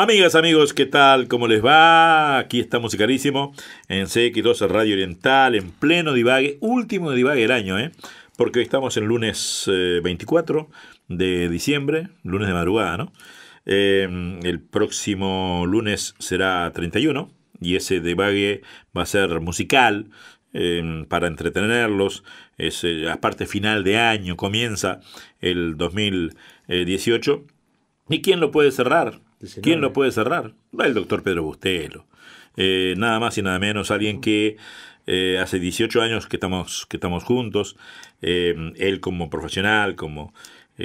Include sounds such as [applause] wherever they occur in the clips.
Amigas, amigos, ¿qué tal? ¿Cómo les va? Aquí está Musicalísimo en CX2 Radio Oriental, en pleno divague, último divague del año, ¿eh? Porque hoy estamos en lunes 24 eh, de diciembre, lunes de madrugada, ¿no? Em, el próximo lunes será 31 y ese divague va a ser musical, em, para entretenerlos. Es eh, parte final de año, comienza el 2018. ¿Y quién lo puede cerrar? ¿Quién lo puede cerrar? El doctor Pedro Bustelo. Eh, nada más y nada menos, alguien que eh, hace 18 años que estamos, que estamos juntos, eh, él como profesional, como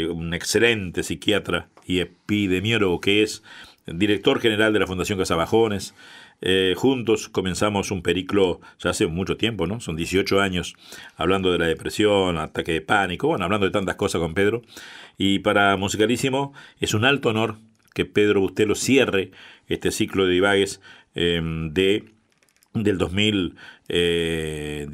un excelente psiquiatra y epidemiólogo que es, director general de la Fundación Casabajones. juntos comenzamos un periclo ya hace mucho tiempo, ¿no? Son 18 años hablando de la depresión, ataque de pánico, bueno, hablando de tantas cosas con Pedro. Y para Musicalísimo es un alto honor que Pedro Bustelo cierre este ciclo de divagues em, de, del 2018 eh,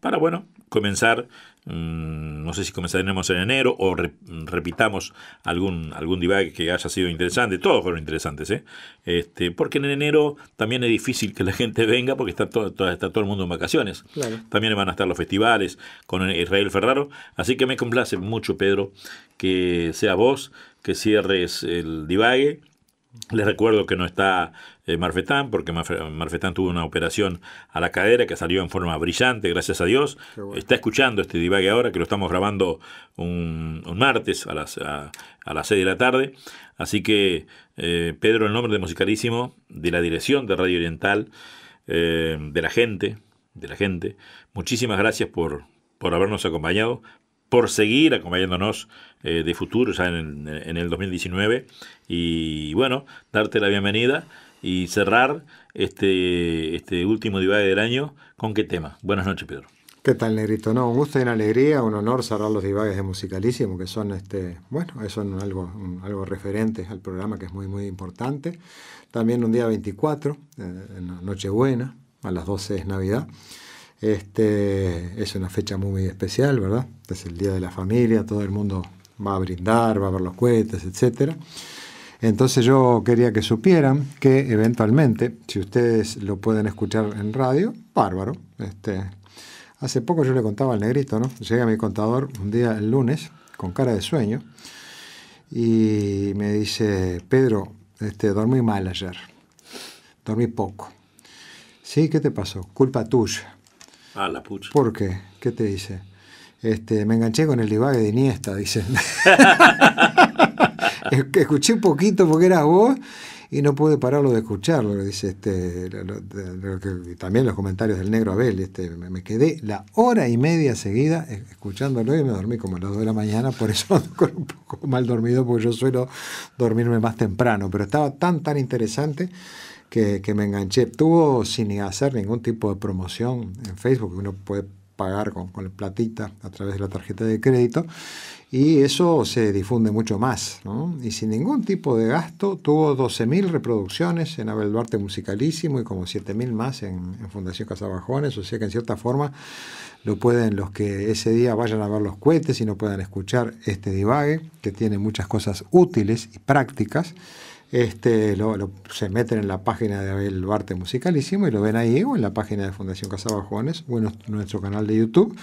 para, bueno, comenzar mm, no sé si comenzaremos en enero o repitamos algún, algún divague que haya sido interesante, todos fueron interesantes, ¿eh? este, porque en enero también es difícil que la gente venga porque está todo, está todo el mundo en vacaciones, también van a estar los festivales con Israel Ferraro, así que me complace mucho Pedro que sea vos que cierres el divague. Les recuerdo que no está eh, Marfetán, porque Marfetán tuvo una operación a la cadera que salió en forma brillante, gracias a Dios. Está escuchando este divague ahora, que lo estamos grabando un, martes a las, a, las 6 de la tarde. Así que, eh, Pedro, en nombre de Musicalísimo, de la dirección de Radio Oriental, eh, de la gente, de la gente, muchísimas gracias por, por habernos acompañado por seguir acompañándonos eh, de futuro o en, en, el 2019 y bueno, darte la bienvenida y cerrar este, este último divague del año con qué tema. Buenas noches, Pedro. ¿Qué tal, Negrito? No, un gusto y una alegría, un honor cerrar los divagues de Musicalísimo, que son, este, bueno, eh, algo, referente algo referente al programa, que es muy, muy importante. También un día 24, eh, en Nochebuena, a las 12 es Navidad. Este, es una fecha muy especial, ¿verdad? Es el Día de la Familia, todo el mundo va a brindar, va a ver los cohetes, etc. Entonces yo quería que supieran que eventualmente, si ustedes lo pueden escuchar en radio, bárbaro. Este, hace poco yo le contaba al negrito, ¿no? Llega mi contador un día el lunes con cara de sueño y me dice, Pedro, este, dormí mal ayer, dormí poco. Sí, ¿qué te pasó? Culpa tuya. Ah, ¿Por qué? ¿Qué te dice? Este, me enganché con el divague de Iniesta, dice. [laughs] Escuché un poquito porque era vos y no pude pararlo de escucharlo, dice este, también los comentarios del negro Abel, este, me, quedé la hora y media seguida e, escuchándolo y me dormí como a las 2 de la mañana, por eso [laughs] un poco mal dormido, porque yo suelo dormirme más temprano, pero estaba tan, tan interesante que, me enganché. Tuvo sin hacer ningún tipo de promoción en Facebook, uno puede pagar con, con platita a través de la tarjeta de crédito y eso se difunde mucho más. Y sin ningún tipo de gasto, tuvo 12.000 reproducciones en Abel Duarte Musicalísimo y como 7.000 más en, en, Fundación Casabajones, o sea que en cierta forma lo pueden los que ese día vayan a ver los cohetes y no puedan escuchar este divague, que tiene muchas cosas útiles y prácticas. Este, se meten en la página de Abel Barte Musicalísimo y lo ven ahí o en la página de Fundación Casa Bajones o en nuestro canal de YouTube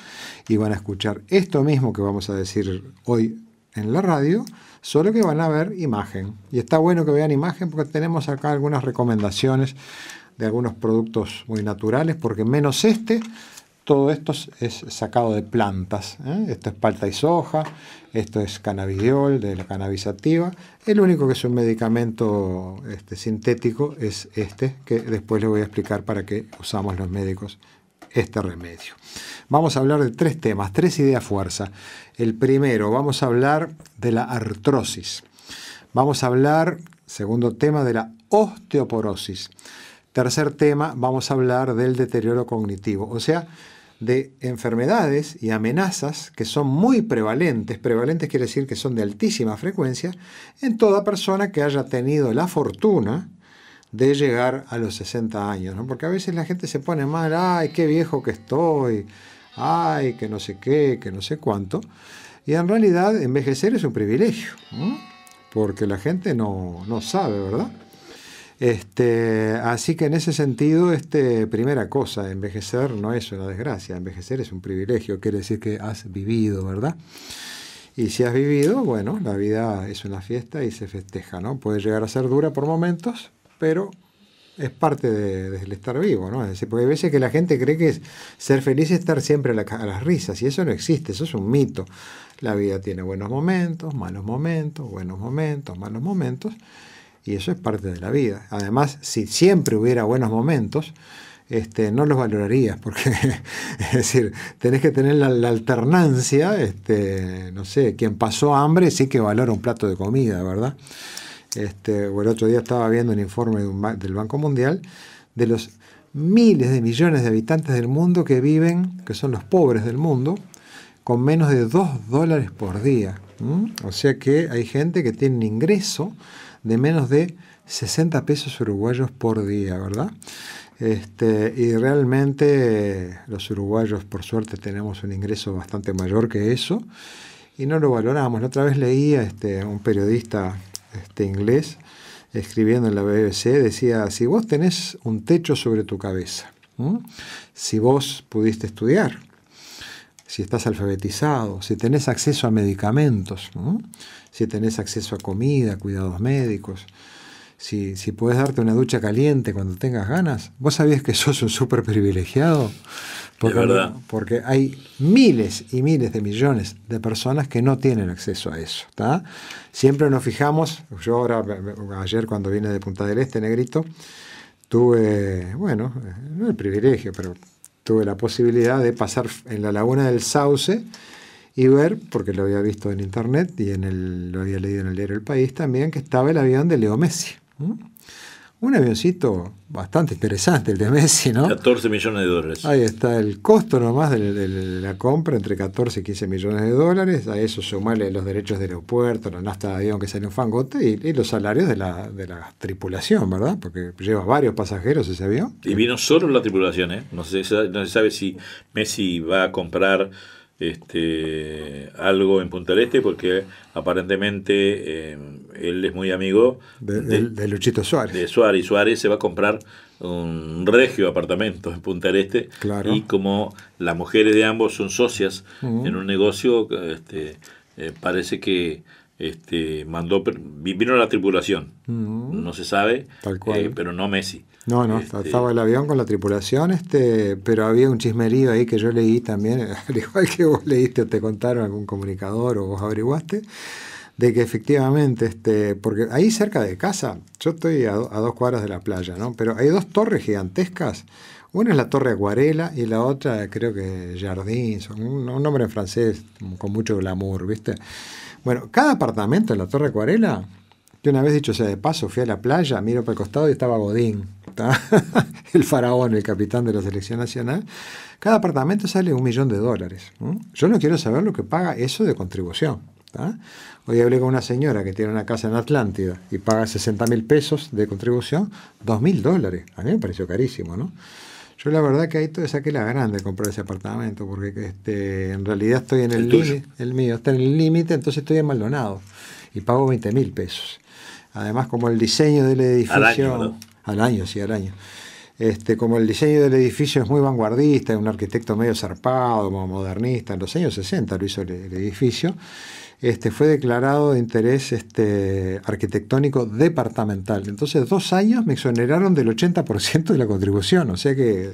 y van a escuchar esto mismo que vamos a decir hoy en la radio, solo que van a ver imagen. Y está bueno que vean imagen porque tenemos acá algunas recomendaciones de algunos productos muy naturales, porque menos este todo esto es sacado de plantas. ¿eh? Esto es palta y soja, esto es cannabidiol, de la cannabisativa. El único que es un medicamento este, sintético es este, que después les voy a explicar para qué usamos los médicos este remedio. Vamos a hablar de tres temas, tres ideas fuerza. El primero, vamos a hablar de la artrosis. Vamos a hablar, segundo tema, de la osteoporosis. Tercer tema, vamos a hablar del deterioro cognitivo, o sea, de enfermedades y amenazas que son muy prevalentes, prevalentes quiere decir que son de altísima frecuencia, en toda persona que haya tenido la fortuna de llegar a los 60 años, porque a veces la gente se pone mal, ay, qué viejo que estoy, ay, que no sé qué, que no sé cuánto, y en realidad envejecer es un privilegio, porque la gente no sabe, ¿verdad? Este, así que en ese sentido, este, primera cosa, envejecer no es una desgracia, envejecer es un privilegio, quiere decir que has vivido, ¿verdad? Y si has vivido, bueno, la vida es una fiesta y se festeja, ¿no? Puede llegar a ser dura por momentos, pero es parte del estar vivo, ¿no? Es porque hay veces que la gente cree que ser feliz es estar siempre a, las risas, y eso no existe, eso es un mito. La vida tiene buenos momentos, malos momentos, buenos momentos, malos momentos, y eso es parte de la vida. Además, si siempre hubiera buenos momentos, este, no los valorarías, porque [laughs] es decir, tenés que tener la, alternancia, este, no sé, quien pasó hambre sí que valora un plato de comida, ¿verdad? Este, el otro día estaba viendo un informe del Banco Mundial de los miles de millones de habitantes del mundo que viven, que son los pobres del mundo, con menos de 2 dólares por día. O sea que hay gente que tiene un ingreso de menos de 60 pesos uruguayos por día, ¿verdad? Este, y realmente los uruguayos, por suerte, tenemos un ingreso bastante mayor que eso y no lo valoramos. La otra vez leía este, un periodista este, inglés escribiendo en la BBC, decía, si vos tenés un techo sobre tu cabeza, si vos pudiste estudiar, si estás alfabetizado, si tenés acceso a medicamentos, si tenés acceso a comida, cuidados médicos, si, si puedes darte una ducha caliente cuando tengas ganas, vos sabías que [laughs] sos un súper privilegiado. Porque, verdad. porque hay miles y miles de millones de personas que no tienen acceso a eso. Siempre nos fijamos, yo ahora, ayer cuando vine de Punta del Este, negrito, tuve, bueno, no el privilegio, pero tuve la posibilidad de pasar en la laguna del Sauce y ver, porque lo había visto en internet y en el, lo había leído en el diario El País también, que estaba el avión de Leo Messi. Un avioncito bastante interesante, el de Messi, ¿no? 14 millones de dólares. Ahí está el costo nomás de, la compra, entre 14 y 15 millones de dólares. A eso sumarle los derechos del aeropuerto, la nasta de avión que sale un fangote y, los salarios de la, tripulación, ¿verdad? Porque lleva varios pasajeros ese avión. Y vino solo la tripulación, ¿eh? No no se sabe si Messi va a comprar este, algo en Punta del Este porque aparentemente eh, él es muy amigo de, Luchito Suárez. De Suárez. Suárez se va a comprar un regio apartamentos en Punta del Este. Y como las mujeres de ambos son socias en un negocio, este, eh, parece que este, mandó, vino la tripulación. No se sabe, eh, pero no Messi. No, no, este, estaba el avión con la tripulación, este, pero había un chismerío ahí que yo leí también, [laughs] al igual que vos leíste o te contaron algún comunicador o vos averiguaste, de que efectivamente, este, porque ahí cerca de casa, yo estoy a, dos cuadras de la playa, ¿no? Pero hay dos torres gigantescas. Una es la Torre Acuarela y la otra creo que Jardín, un, un nombre en francés con mucho glamour, ¿viste? Bueno, cada apartamento en la Torre Acuarela una vez, dicho sea de paso, fui a la playa, miro para el costado y estaba Godín, [laughs] el faraón, el capitán de la selección nacional. Cada apartamento sale un millón de dólares. Yo no quiero saber lo que paga eso de contribución. Hoy hablé con una señora que tiene una casa en Atlántida y paga 60 mil pesos de contribución, 2 mil dólares. A mí me pareció carísimo, ¿no? Yo la verdad que ahí todo saqué la grande comprar ese apartamento, porque este, en realidad estoy en el límite, el, el mío, está en el límite, entonces estoy en Maldonado y pago 20 mil pesos. Además, como el diseño del edificio. Al año, al año sí, al año. Este, como el diseño del edificio es muy vanguardista, es un arquitecto medio zarpado, modernista, en los años 60 lo hizo el, edificio, este, fue declarado de interés este, arquitectónico departamental. Entonces, dos años me exoneraron del 80% de la contribución, o sea que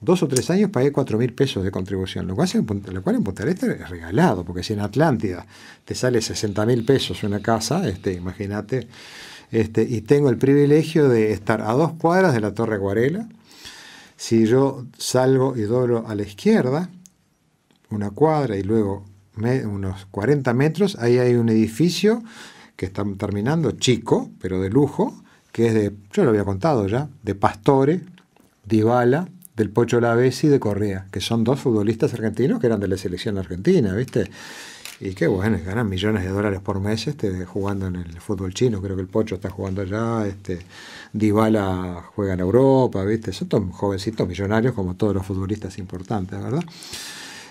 dos o tres años pagué cuatro mil pesos de contribución, lo cual, en Punta Este es regalado, porque si en Atlántida te sale 60 mil pesos una casa, este, imagínate, este, y tengo el privilegio de estar a dos cuadras de la Torre Guarela si yo salgo y doblo a la izquierda, una cuadra y luego unos 40 metros, ahí hay un edificio que está terminando, chico, pero de lujo, que es de, yo lo había contado ya, de Pastore, Dibala, del Pocho Lavesi y de Correa, que son dos futbolistas argentinos que eran de la selección argentina, ¿viste? Y qué bueno, ganan millones de dólares por mes este, jugando en el fútbol chino. Creo que el Pocho está jugando allá, este, Dybala juega en Europa, ¿viste? Son todos jovencitos millonarios como todos los futbolistas importantes, ¿verdad?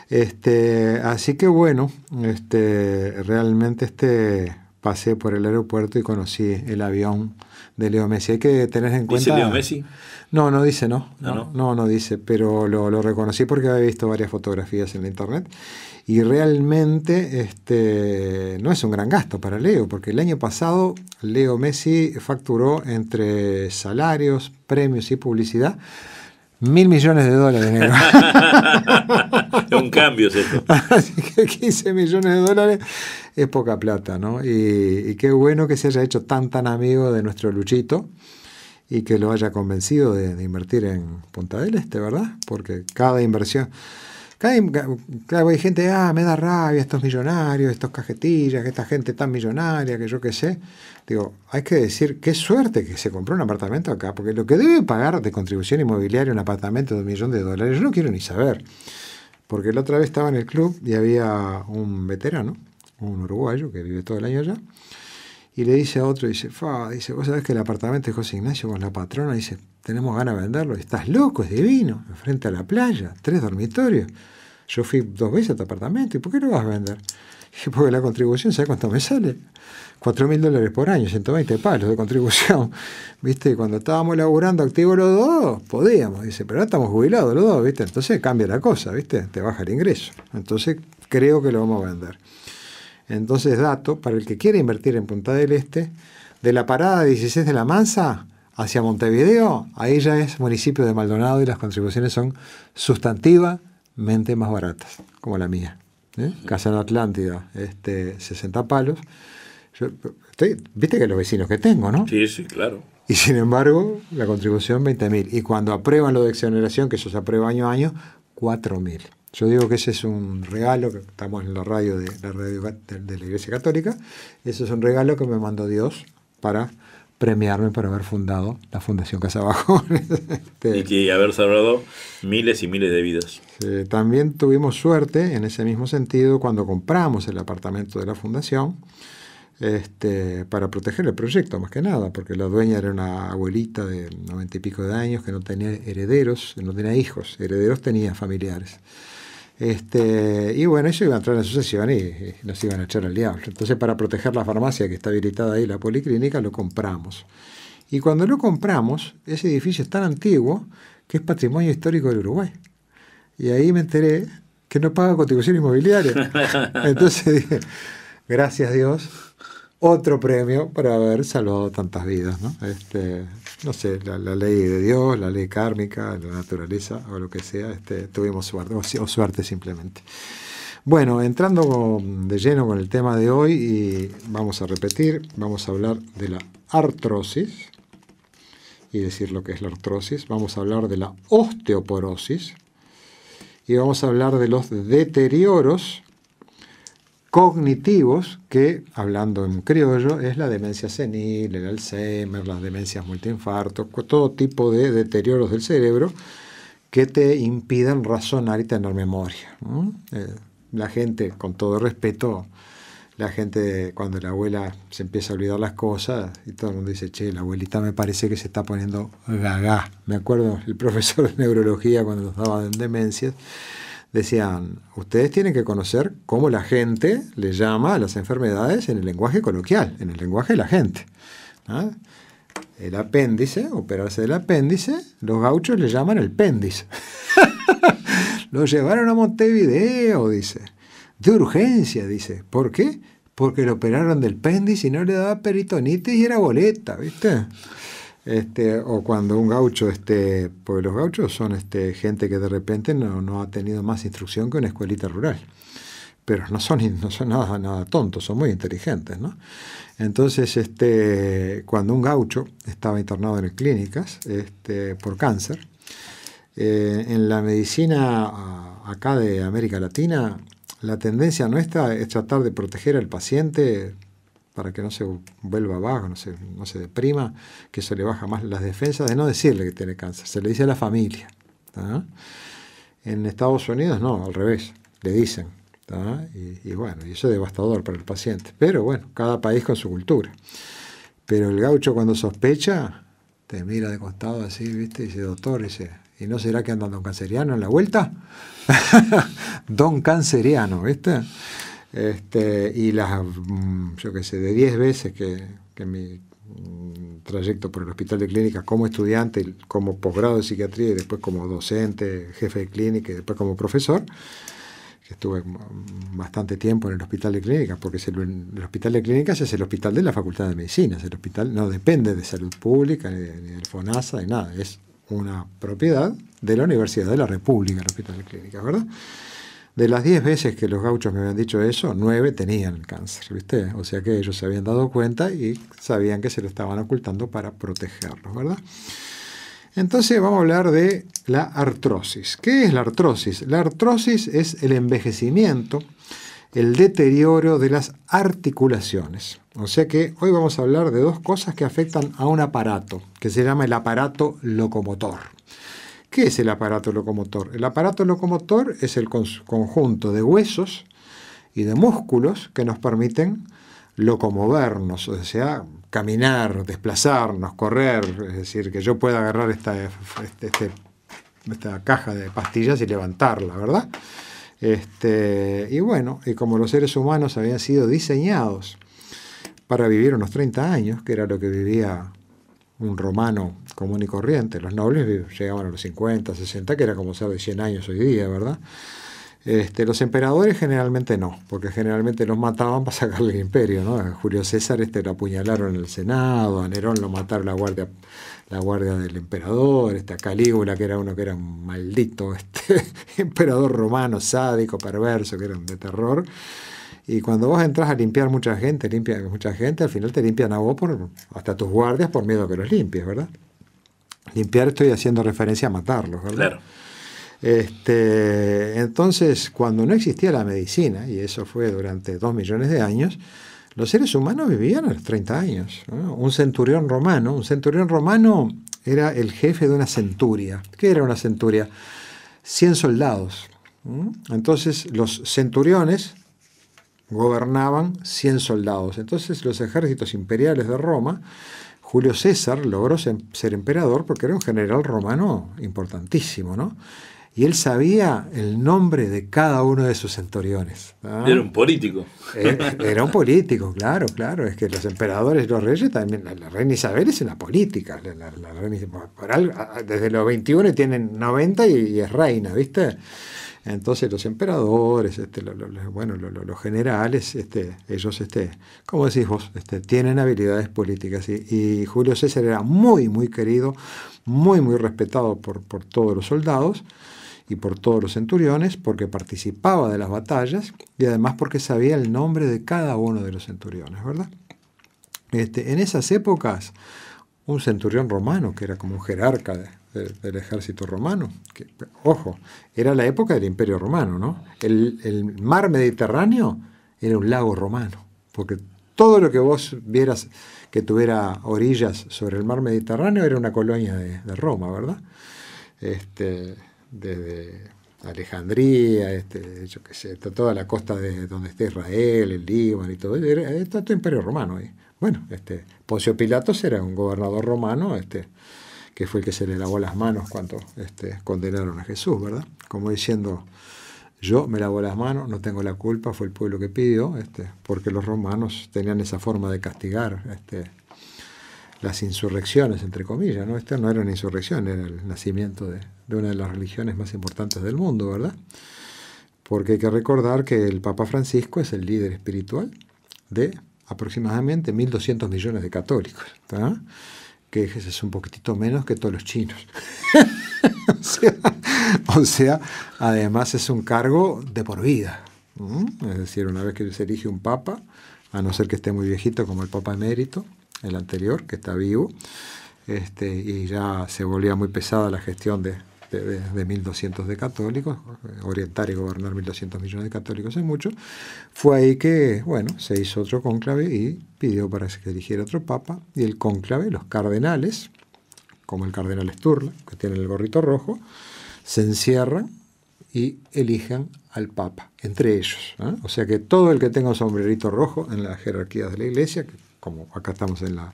Este, así que bueno, este, realmente este, pasé por el aeropuerto y conocí el avión de Leo Messi. Hay que tener en cuenta. ¿Dice Leo Messi? No, no dice, no. No, no, dice, pero lo, reconocí porque había visto varias fotografías en la internet. Y realmente este, no es un gran gasto para Leo, porque el año pasado Leo Messi facturó entre salarios, premios y publicidad. Mil millones de dólares, negro. [laughs] un cambio, ¿cierto? [laughs] Así 15 millones de dólares es poca plata, ¿no? Y, qué bueno que se haya hecho tan, tan amigo de nuestro Luchito y que lo haya convencido de, invertir en Punta del Este, ¿verdad? Porque cada inversión... claro, hay gente, ah, me da rabia estos millonarios, estos cajetillas, esta gente tan millonaria, que yo qué sé. Digo, hay que decir, qué suerte que se compró un apartamento acá, porque lo que debe pagar de contribución inmobiliaria un apartamento de un millón de dólares, yo no quiero ni saber. Porque la otra vez estaba en el club y había un veterano un uruguayo que vive todo el año allá, y le dice a otro, dice, Fa, dice, vos sabés que el apartamento de José Ignacio con la patrona, dice, tenemos ganas de venderlo, estás loco, es divino, enfrente a la playa, tres dormitorios. Yo fui dos veces a tu apartamento, ¿y por qué lo vas a vender? [laughs] Dije, porque la contribución, ¿sabes cuánto me sale? Cuatro mil dólares por año, 120 palos de contribución. [laughs] ¿Viste? Cuando estábamos laburando activos los dos, podíamos, dice, pero ahora estamos jubilados los dos, ¿viste? Entonces cambia la cosa, ¿viste? Te baja el ingreso. Entonces creo que lo vamos a vender. Entonces, dato, para el que quiere invertir en Punta del Este, de la parada 16 de La Mansa hacia Montevideo, ahí ya es municipio de Maldonado y las contribuciones son sustantivamente más baratas, como la mía. ¿eh? Casa en Atlántida, este, 60 palos. Viste que los vecinos que tengo, ¿no? Sí, sí, claro. Y sin embargo, la contribución 20.000. Y cuando aprueban lo de exoneración, que eso se aprueba año a año, 4.000. Yo digo que ese es un regalo, que estamos en la radio de la, radio de, la Iglesia Católica, ese es un regalo que me mandó Dios para premiarme por haber fundado la Fundación Casa Bajón. [laughs] Este, y haber salvado miles y miles de vidas. también tuvimos suerte en ese mismo sentido cuando compramos el apartamento de la Fundación este, para proteger el proyecto, más que nada, porque la dueña era una abuelita de noventa y pico de años que no tenía herederos, no tenía hijos, herederos tenía familiares. Este, y bueno, ellos iban a entrar en la sucesión y, nos iban a echar al diablo. Entonces, para proteger la farmacia que está habilitada ahí, la policlínica, lo compramos. Y cuando lo compramos, ese edificio es tan antiguo que es patrimonio histórico del Uruguay. Y ahí me enteré que no paga contribución inmobiliaria. [laughs] Entonces dije, gracias Dios, otro premio para haber salvado tantas vidas. ¿no? Este, no sé, la, ley de Dios, la ley kármica, la naturaleza o lo que sea, este, tuvimos suerte, o, suerte simplemente. Bueno, entrando de lleno con el tema de hoy, y vamos a repetir, vamos a hablar de la artrosis, y decir lo que es la artrosis, vamos a hablar de la osteoporosis, y vamos a hablar de los deterioros cognitivos, que hablando en criollo es la demencia senil, el Alzheimer, las demencias multiinfartos, todo tipo de deterioros del cerebro que te impidan razonar y tener memoria. Eh, la gente, con todo respeto, la gente cuando la abuela se empieza a olvidar las cosas y todo el mundo dice, che, la abuelita me parece que se está poniendo gaga. Me acuerdo el profesor de neurología cuando nos daba en demencias decían, ustedes tienen que conocer cómo la gente le llama a las enfermedades en el lenguaje coloquial, en el lenguaje de la gente. El apéndice, operarse del apéndice, los gauchos le llaman el péndice. [laughs] Lo llevaron a Montevideo, dice. De urgencia, dice. ¿Por qué? Porque lo operaron del péndice y no le daba peritonitis y era boleta, ¿viste? Este, o cuando un gaucho, este, porque los gauchos son este, gente que de repente no, ha tenido más instrucción que una escuelita rural pero no son, [laughs] no son nada, nada tontos, son muy inteligentes. Entonces, este, cuando un gaucho estaba internado en clínicas este, por cáncer, eh, en la medicina acá de América Latina, la tendencia nuestra es tratar de proteger al paciente para que no se vuelva abajo, no se, deprima, que eso le baja más las defensas, de no decirle que tiene cáncer, se le dice a la familia. En Estados Unidos no, al revés, le dicen. Y, bueno, y eso es devastador para el paciente. Pero bueno, cada país con su cultura. Pero el gaucho cuando sospecha, te mira de costado así, ¿viste? Y dice, doctor, dice, ¿y no será que anda don canceriano en la vuelta? [laughs] don canceriano, ¿viste? Este, y las, mm, yo qué sé, de 10 veces que, que mi mm, trayecto por el hospital de clínicas como estudiante, como posgrado de psiquiatría y después como docente, jefe de clínica y después como profesor, estuve bastante tiempo en el hospital de clínicas porque el, hospital de clínicas es el hospital de la Facultad de Medicina, es el hospital no depende de salud pública, ni, ni del FONASA, ni nada, es una propiedad de la Universidad de la República, el hospital de clínicas, ¿verdad? De las 10 veces que los gauchos me habían dicho eso, 9 tenían cáncer, ¿viste? O sea que ellos se habían dado cuenta y sabían que se lo estaban ocultando para protegerlos, ¿verdad? Entonces vamos a hablar de la artrosis. ¿Qué es la artrosis? La artrosis es el envejecimiento, el deterioro de las articulaciones. O sea que hoy vamos a hablar de dos cosas que afectan a un aparato, que se llama el aparato locomotor. ¿Qué es el aparato locomotor? El aparato locomotor es el conjunto de huesos y de músculos que nos permiten locomovernos, o sea, caminar, desplazarnos, correr, es decir, que yo pueda agarrar esta, este, este, caja de pastillas y levantarla, ¿verdad? Este, y bueno, y como los seres humanos habían sido diseñados para vivir unos 30 años, que era lo que vivía un romano común y corriente. Los nobles llegaban a los 50, 60, que era como ser de 100 años hoy día, ¿verdad? Este, los emperadores generalmente no, porque generalmente los mataban para sacarle el imperio, ¿no? A Julio César este, lo apuñalaron en el Senado, a Nerón lo mataron la guardia, la guardia del emperador, este, a Calígula, que era uno que era un maldito este, [laughs] emperador romano, sádico, perverso, que era de terror. Y cuando vos entras a limpiar mucha gente, limpia mucha gente, al final te limpian a vos por, hasta tus guardias por miedo que los limpies, ¿verdad? Limpiar estoy haciendo referencia a matarlos, ¿verdad? Claro. Este, entonces, cuando no existía la medicina, y eso fue durante dos millones de años, los seres humanos vivían a los 30 años. Un centurión romano, un centurión romano era el jefe de una centuria. ¿Qué era una centuria? 100 soldados. Entonces, los centuriones gobernaban 100 soldados. Entonces, los ejércitos imperiales de Roma Julio César logró ser emperador porque era un general romano importantísimo, ¿no? y él sabía el nombre de cada uno de sus centuriones. ¿ah? Era un político. Eh, era, un político, claro, claro. Es que los emperadores los reyes también, la, reina Isabel es una política. La, reina, desde los 21 tienen 90 y es reina, ¿viste? Entonces los emperadores, este, bueno, los generales, este, ellos, este, como decís vos, este, tienen habilidades políticas y, Julio César era muy, muy querido, muy, muy respetado por, todos los soldados y por todos los centuriones, porque participaba de las batallas y además porque sabía el nombre de cada uno de los centuriones, ¿verdad? en esas épocas, un centurión romano, que era como un jerarca de, del, ejército romano. Que, ojo, era la época del Imperio Romano, ¿no? El, mar Mediterráneo era un lago romano, porque todo lo que vos vieras que tuviera orillas sobre el mar Mediterráneo era una colonia de, Roma, ¿verdad? Este, desde Alejandría, este, yo qué sé, toda la costa de donde está Israel, el Líbano y todo, era, imperio romano Bueno, este, Poncio Pilatos era un gobernador romano, este, que fue el que se le lavó las manos cuando este, condenaron a Jesús, ¿verdad? Como diciendo, yo me lavo las manos, no tengo la culpa, fue el pueblo que pidió, este, porque los romanos tenían esa forma de castigar este, las insurrecciones, entre comillas, ¿no? Esta no era una insurrección, era el nacimiento de, una de las religiones más importantes del mundo, ¿verdad? Porque hay que recordar que el Papa Francisco es el líder espiritual de aproximadamente 1.200 millones de católicos. ¿verdad? que es un poquitito menos que todos los chinos. [laughs] o, sea, además es un cargo de por vida. Es decir, una vez que se elige un papa, a no ser que esté muy viejito como el papa emérito, el anterior, que está vivo, este, y ya se volvía muy pesada la gestión de, de, 1.200 de católicos, eh, orientar y gobernar 1.200 millones de católicos es mucho, fue ahí que, bueno, se hizo otro cónclave y pidió para que eligiera otro papa, y el cónclave, los cardenales, como el cardenal Sturla, que tiene el gorrito rojo, se encierran y eligen al Papa, entre ellos. O sea que todo el que tenga un sombrerito rojo en las jerarquías de la Iglesia, como acá estamos en la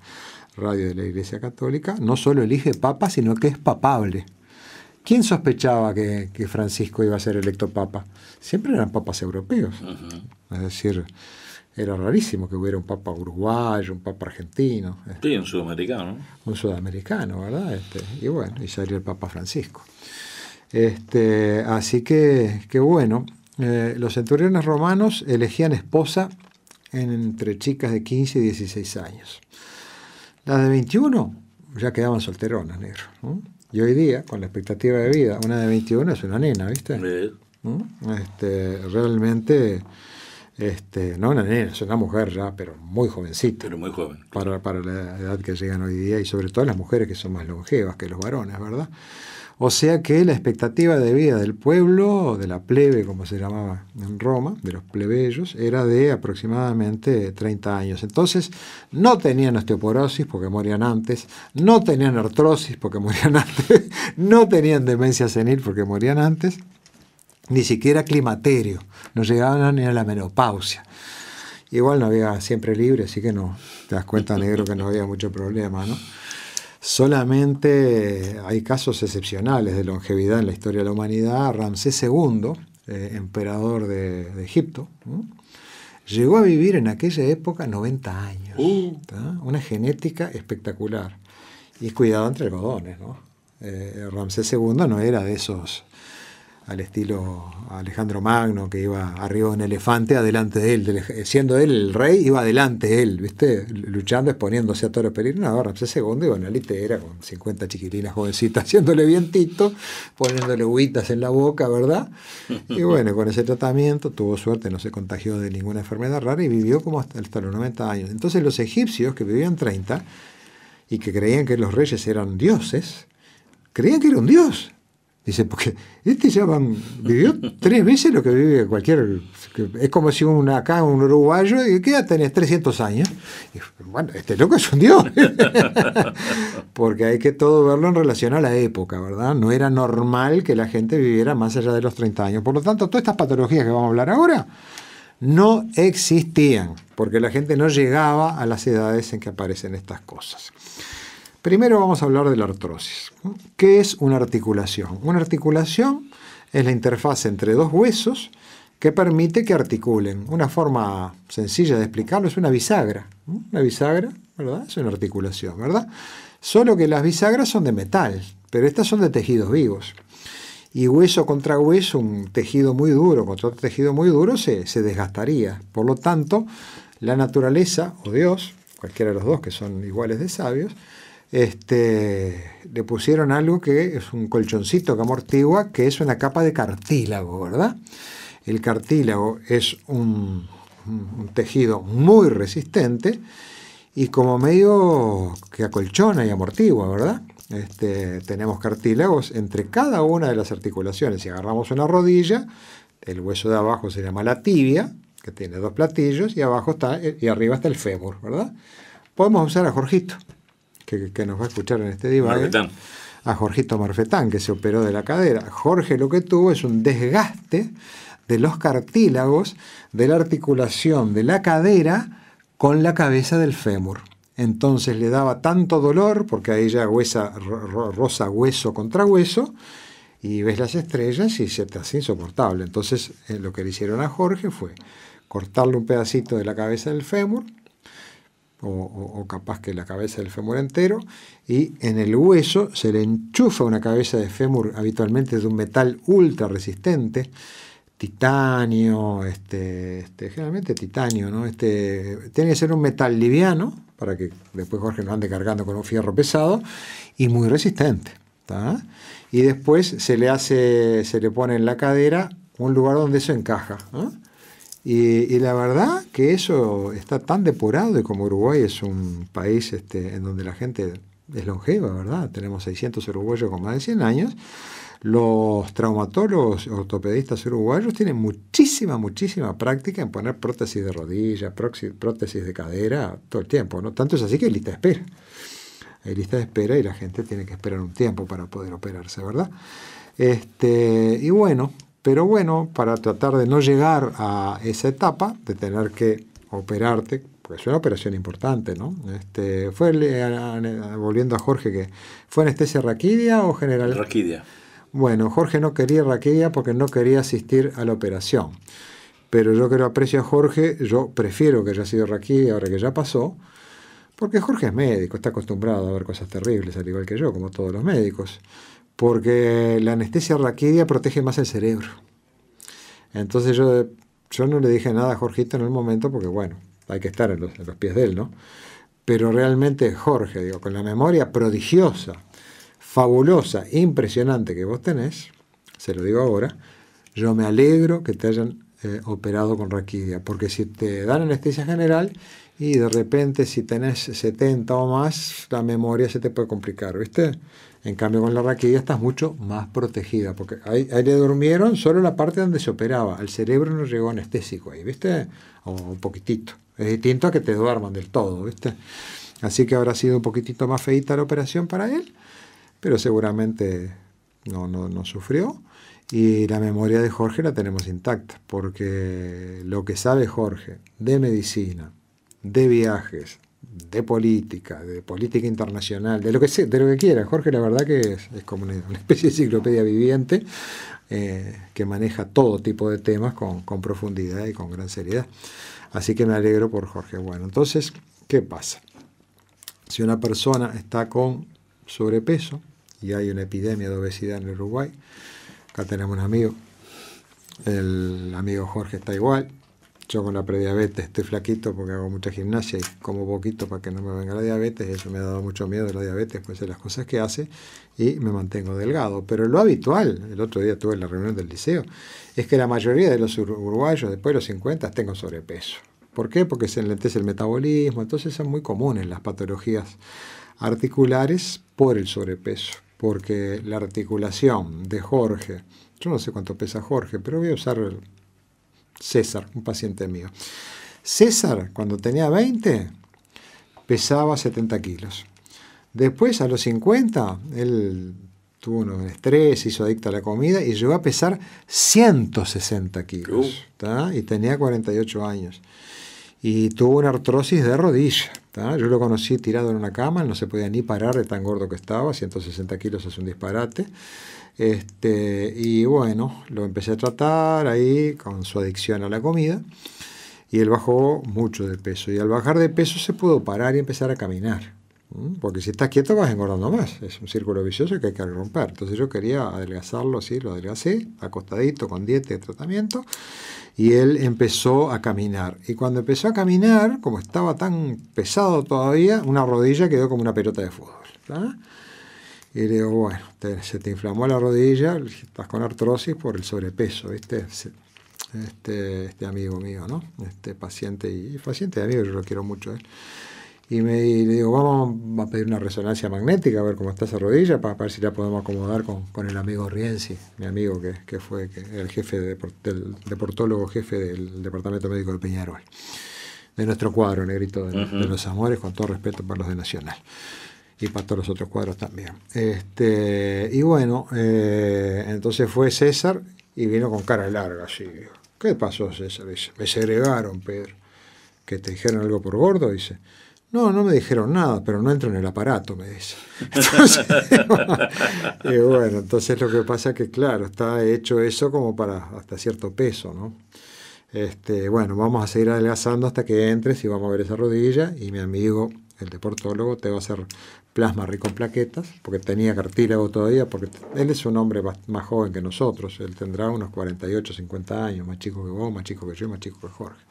radio de la Iglesia Católica, no solo elige Papa, sino que es papable. ¿Quién sospechaba que, Francisco iba a ser electo papa? Siempre eran papas europeos. Es decir, era rarísimo que hubiera un papa uruguayo, un papa argentino. Este. Sí, un sudamericano. Un sudamericano, ¿verdad? Este, y bueno, y salió el papa Francisco. Este, así que, qué bueno, eh, los centuriones romanos elegían esposa entre chicas de 15 y 16 años. Las de 21 ya quedaban solteronas, negro. ¿no? Y hoy día, con la expectativa de vida, una de 21 es una nena, ¿viste? Este, realmente, este, no una nena, es una mujer ya, pero muy jovencita. Pero muy joven. Para, para la edad que llegan hoy día y sobre todo las mujeres que son más longevas que los varones, ¿verdad? O sea que la expectativa de vida del pueblo, de la plebe como se llamaba en Roma, de los plebeyos, era de aproximadamente 30 años. Entonces no tenían osteoporosis porque morían antes, no tenían artrosis porque [laughs] morían antes, no tenían demencia senil porque morían antes, ni siquiera climaterio, no llegaban ni a la menopausia. Igual no había siempre libre, así que no, te das cuenta negro que no había mucho problema, ¿no? Solamente hay casos excepcionales de longevidad en la historia de la humanidad. Ramsés II, eh, emperador de, Egipto, llegó a vivir en aquella época 90 años. Uh. Una genética espectacular. Y cuidado entre algodones, eh, Ramsés II no era de esos al estilo Alejandro Magno, que iba arriba de un elefante, adelante de él, siendo él el rey, iba adelante de él, ¿viste? Luchando, exponiéndose a los peligros. Ahora, ese segundo iba en la litera con 50 chiquilinas jovencitas, [laughs] haciéndole vientito, poniéndole huitas en la boca, ¿verdad? Y bueno, con ese tratamiento tuvo suerte, no se contagió de ninguna enfermedad rara y vivió como hasta, hasta los 90 años. Entonces, los egipcios que vivían 30 y que creían que los reyes eran dioses, creían que era un dios. Dice, porque este ya van, vivió tres veces lo que vive cualquier. Es como si un acá, un uruguayo, y que tenés 300 años. bueno, este loco es un dios. [laughs] porque hay que todo verlo en relación a la época, ¿verdad? No era normal que la gente viviera más allá de los 30 años. Por lo tanto, todas estas patologías que vamos a hablar ahora no existían, porque la gente no llegaba a las edades en que aparecen estas cosas. Primero vamos a hablar de la artrosis. ¿Qué es una articulación? Una articulación es la interfaz entre dos huesos que permite que articulen. Una forma sencilla de explicarlo es una bisagra. Una bisagra, ¿verdad? Es una articulación, ¿verdad? Solo que las bisagras son de metal, pero estas son de tejidos vivos. Y hueso contra hueso, un tejido muy duro contra otro tejido muy duro, se desgastaría. Por lo tanto, la naturaleza o Dios, cualquiera de los dos que son iguales de sabios, este, le pusieron algo que es un colchoncito que amortigua, que es una capa de cartílago, ¿verdad? El cartílago es un, tejido muy resistente y como medio que acolchona y amortigua, ¿verdad? Este, tenemos cartílagos entre cada una de las articulaciones. Si agarramos una rodilla, el hueso de abajo se llama la tibia, que tiene dos platillos, y abajo está, y arriba está el fémur, ¿verdad? Podemos usar a Jorgito que, nos va a escuchar en este diván. ¿eh? A Jorgito Marfetán, que se operó de la cadera. Jorge lo que tuvo es un desgaste de los cartílagos de la articulación de la cadera con la cabeza del fémur. Entonces le daba tanto dolor, porque ahí ya huesa, rosa hueso contra hueso, y ves las estrellas y se te hace insoportable. Entonces eh, lo que le hicieron a Jorge fue cortarle un pedacito de la cabeza del fémur, o, capaz que la cabeza del fémur entero, y en el hueso se le enchufa una cabeza de fémur habitualmente de un metal ultra resistente, titanio, este, este generalmente titanio, ¿no? Este, tiene que ser un metal liviano, para que después Jorge lo ande cargando con un fierro pesado, y muy resistente. Y después se le hace, se le pone en la cadera un lugar donde eso encaja. Y, la verdad que eso está tan depurado y como Uruguay es un país este, en donde la gente es longeva, ¿verdad? Tenemos 600 uruguayos con más de 100 años. Los traumatólogos ortopedistas uruguayos tienen muchísima, muchísima práctica en poner prótesis de rodilla, prótesis de cadera todo el tiempo, ¿no? Tanto es así que hay lista de espera. Hay lista de espera y la gente tiene que esperar un tiempo para poder operarse, ¿verdad? Este, y bueno, pero bueno, para tratar de no llegar a esa etapa, de tener que operarte, porque es una operación importante, ¿no? Este, fue eh, eh, eh, volviendo a Jorge que fue anestesia raquidia o general raquidia. Bueno, Jorge no quería raquidia porque no quería asistir a la operación. Pero yo que lo aprecio a Jorge, yo prefiero que haya sido raquidia ahora que ya pasó, porque Jorge es médico, está acostumbrado a ver cosas terribles, al igual que yo, como todos los médicos porque la anestesia raquídea protege más el cerebro. Entonces yo, yo no le dije nada a Jorgito en el momento porque, bueno, hay que estar en los, pies de él, ¿no? Pero realmente Jorge, digo, con la memoria prodigiosa, fabulosa, impresionante que vos tenés, se lo digo ahora, yo me alegro que te hayan eh, operado con raquidia, porque si te dan anestesia general y de repente si tenés 70 o más, la memoria se te puede complicar, ¿viste? En cambio, con la raquilla estás mucho más protegida, porque ahí, le durmieron solo la parte donde se operaba. Al cerebro no llegó anestésico ahí, ¿viste? un poquitito. Es distinto a que te duerman del todo, ¿viste? Así que habrá sido un poquitito más feita la operación para él, pero seguramente no, no, no sufrió. Y la memoria de Jorge la tenemos intacta, porque lo que sabe Jorge de medicina, de viajes, de política, de política internacional, de lo que de lo que quiera. Jorge, la verdad que es, como una, especie de enciclopedia viviente eh, que maneja todo tipo de temas con, con, profundidad y con gran seriedad. Así que me alegro por Jorge. Bueno, entonces, ¿qué pasa? Si una persona está con sobrepeso y hay una epidemia de obesidad en el Uruguay, acá tenemos un amigo, el amigo Jorge está igual, yo con la prediabetes estoy flaquito porque hago mucha gimnasia y como poquito para que no me venga la diabetes. Eso me ha dado mucho miedo la diabetes, pues de las cosas que hace y me mantengo delgado. Pero lo habitual, el otro día tuve la reunión del liceo, es que la mayoría de los uruguayos después de los 50 tengo sobrepeso. ¿Por qué? Porque se enlentece el metabolismo, entonces son muy comunes las patologías articulares por el sobrepeso, porque la articulación de Jorge, yo no sé cuánto pesa Jorge, pero voy a usar el César, un paciente mío. César, cuando tenía 20, pesaba 70 kilos. Después, a los 50, él tuvo un estrés, se hizo adicto a la comida y llegó a pesar 160 kilos. Uh. Y tenía 48 años. Y tuvo una artrosis de rodilla. Yo lo conocí tirado en una cama, no se podía ni parar de tan gordo que estaba, 160 kilos es un disparate. Este, y bueno, lo empecé a tratar ahí con su adicción a la comida y él bajó mucho de peso. Y al bajar de peso se pudo parar y empezar a caminar. Porque si estás quieto vas engordando más. Es un círculo vicioso que hay que romper. Entonces yo quería adelgazarlo, así, lo adelgacé, acostadito, con dieta y tratamiento. Y él empezó a caminar. Y cuando empezó a caminar, como estaba tan pesado todavía, una rodilla quedó como una pelota de fútbol. Y le digo, bueno, se te inflamó la rodilla, estás con artrosis por el sobrepeso, ¿viste? Este, este amigo mío, ¿no? Este paciente, y, paciente de amigo, yo lo quiero mucho. Y me le digo, vamos a pedir una resonancia magnética, a ver cómo está esa rodilla, para, ver si la podemos acomodar con, con el amigo Rienzi, mi amigo que, que fue el jefe, de, del deportólogo jefe del Departamento Médico de Peñarol, de nuestro cuadro, negrito de los amores, con todo respeto para los de Nacional y para todos los otros cuadros también. Este, y bueno, eh, entonces fue César y vino con cara larga, ¿Qué pasó, César? me segregaron, Pedro. ¿Que te dijeron algo por gordo? Dice, no, no me dijeron nada, pero no entro en el aparato, me dice. [laughs] [laughs] y bueno, entonces lo que pasa es que, claro, está hecho eso como para hasta cierto peso, ¿no? Este, bueno, vamos a seguir adelgazando hasta que entres y vamos a ver esa rodilla y mi amigo el deportólogo te va a hacer plasma rico en plaquetas, porque tenía cartílago todavía, porque él es un hombre más joven que nosotros, él tendrá unos 48, 50 años, más chico que vos, más chico que yo, más chico que Jorge.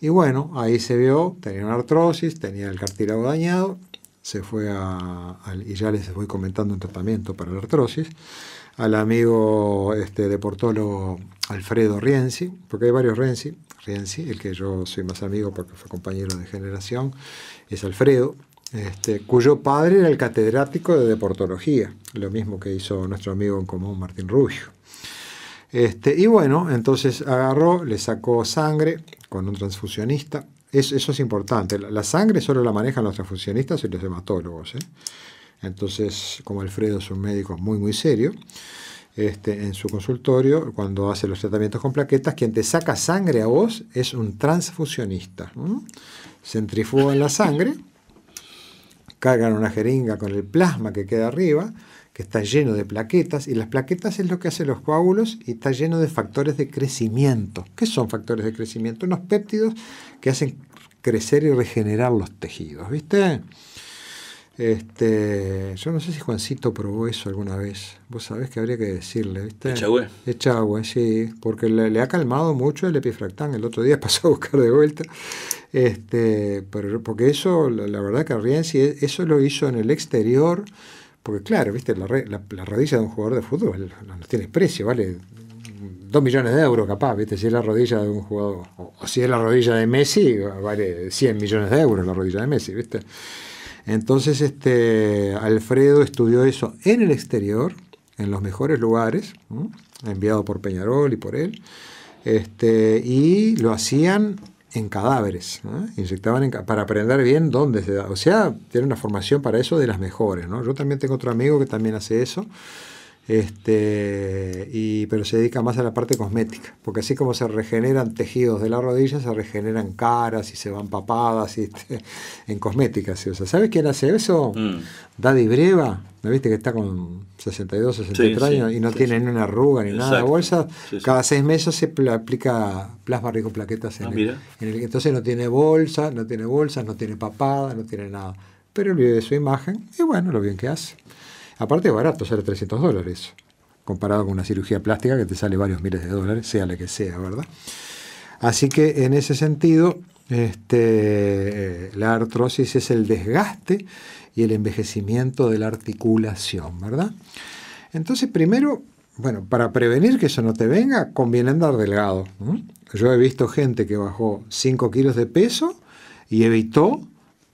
Y bueno, ahí se vio, tenía una artrosis, tenía el cartílago dañado, se fue a, y ya les voy comentando un tratamiento para la artrosis, al amigo este, deportólogo Alfredo Rienzi, porque hay varios Rienzi, Rienzi, el que yo soy más amigo porque fue compañero de generación, es Alfredo, este, cuyo padre era el catedrático de deportología, lo mismo que hizo nuestro amigo en común Martín Rubio. Este, y bueno, entonces agarró, le sacó sangre con un transfusionista. eso es importante. La, sangre solo la manejan los transfusionistas y los hematólogos. ¿eh? Entonces, como Alfredo es un médico muy, muy serio, este, en su consultorio, cuando hace los tratamientos con plaquetas, quien te saca sangre a vos es un transfusionista. Centrifuga Centrifuga la sangre cargan una jeringa con el plasma que queda arriba, que está lleno de plaquetas, y las plaquetas es lo que hacen los coágulos y está lleno de factores de crecimiento. ¿Qué son factores de crecimiento? Unos péptidos que hacen crecer y regenerar los tejidos, ¿viste? Este, yo no sé si Juancito probó eso alguna vez. Vos sabés que habría que decirle, ¿viste? Echagüe. Echagüe, sí, porque le, le, ha calmado mucho el epifractán. El otro día [laughs] pasó a buscar de vuelta este, pero, porque eso, la, verdad que Rienzi, e, eso lo hizo en el exterior, porque claro, viste, la, rodilla de un jugador de fútbol no, tiene precio, vale 2 millones de euros capaz, ¿viste? Si es la rodilla de un jugador, o, si es la rodilla de Messi, vale 100 millones de euros la rodilla de Messi, ¿viste? Entonces, este, Alfredo estudió eso en el exterior, en los mejores lugares, enviado por Peñarol y por él, este, y lo hacían en cadáveres, ¿no? inyectaban para aprender bien dónde se da. O sea, tiene una formación para eso de las mejores. ¿no? Yo también tengo otro amigo que también hace eso, este, y, pero se dedica más a la parte cosmética, porque así como se regeneran tejidos de la rodilla, se regeneran caras y se van papadas y, [laughs] este, en cosméticas O sea, ¿Sabes quién hace eso? Mm. Daddy Breva ¿no viste que está con 62, 63 años y no tiene ni una arruga ni nada bolsas. Cada seis meses se aplica plasma rico plaquetas ah, en, el, Entonces no tiene bolsa, no tiene bolsas, no tiene papada, no tiene nada. Pero vive de su imagen y bueno, lo bien que hace. Aparte es barato, sale 300 dólares, comparado con una cirugía plástica que te sale varios miles de dólares, sea la que sea, ¿verdad? Así que en ese sentido, este, eh, la artrosis es el desgaste y el envejecimiento de la articulación, ¿verdad? Entonces, primero, bueno, para prevenir que eso no te venga, conviene andar delgado. Yo he visto gente que bajó 5 kilos de peso y evitó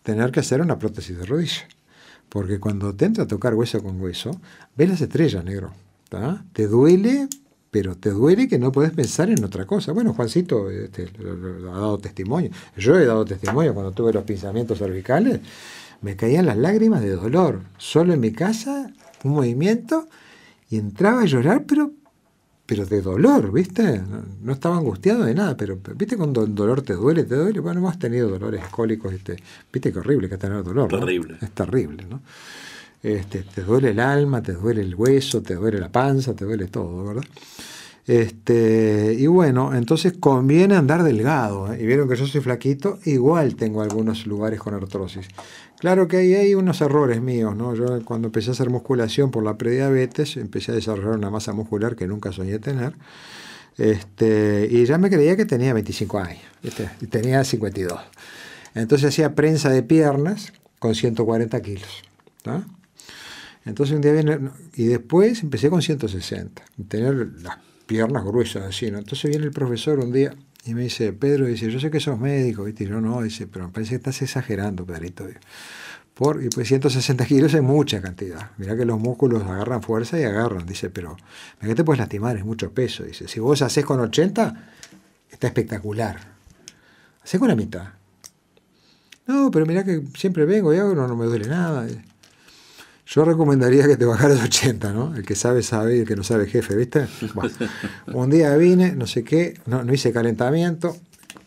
tener que hacer una prótesis de rodilla. Porque cuando te entra a tocar hueso con hueso, ves las estrellas, negro. Te duele, pero te duele que no puedes pensar en otra cosa. Bueno, Juancito este, ha dado testimonio. Yo he dado testimonio cuando tuve los pinzamientos cervicales. Me caían las lágrimas de dolor, solo en mi casa, un movimiento, y entraba a llorar, pero, pero de dolor, ¿viste? No, estaba angustiado de nada, pero, ¿viste? Cuando el dolor te duele, te duele. Bueno, has tenido dolores cólicos, este, ¿viste? Qué horrible que es tener dolor. Terrible. Es terrible, ¿no? Este, te duele el alma, te duele el hueso, te duele la panza, te duele todo, ¿verdad? Este, y bueno, entonces conviene andar delgado. ¿eh? Y vieron que yo soy flaquito, igual tengo algunos lugares con artrosis. Claro que ahí hay unos errores míos, ¿no? Yo cuando empecé a hacer musculación por la prediabetes, empecé a desarrollar una masa muscular que nunca soñé tener. Este, y ya me creía que tenía 25 años, tenía 52. Entonces hacía prensa de piernas con 140 kilos. Entonces día y después empecé con 160, tener las piernas gruesas así, Entonces viene el profesor un día y me dice, Pedro, dice, yo sé que sos médico, ¿viste? Y yo no, dice, pero me parece que estás exagerando, Pedrito. Por, y pues 160 kilos es mucha cantidad. Mirá que los músculos agarran fuerza y agarran. Dice, pero ¿me qué te puedes lastimar, es mucho peso. Dice, si vos haces con 80, está espectacular. Hacés con la mitad. No, pero mirá que siempre vengo y hago, no, no me duele nada. Dice. Yo recomendaría que te bajaras 80, ¿no? El que sabe, sabe y el que no sabe, jefe, ¿viste? [laughs] un día vine, no sé qué, no, hice calentamiento,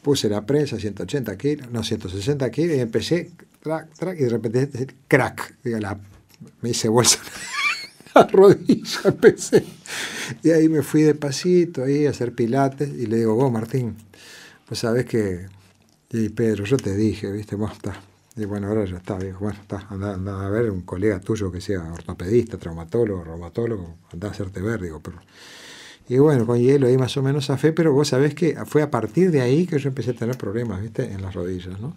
puse la prensa, 180 kilos, no, 160 kilos, y empecé, track, track, y de repente, crack, me hice bolsa [laughs] la rodilla, [laughs] empecé. Y ahí me fui despacito ahí a hacer pilates, y le digo, vos, Martín, pues sabes que, y Pedro, yo te dije, ¿viste? Bueno, y bueno, ahora ya está, viejo bueno, está, anda, a ver un colega tuyo que sea ortopedista, traumatólogo, reumatólogo, anda a hacerte ver, digo, pero... Y bueno, con hielo ahí más o menos a fe, pero vos sabés que fue a partir de ahí que yo empecé a tener problemas, ¿viste? En las rodillas, ¿no?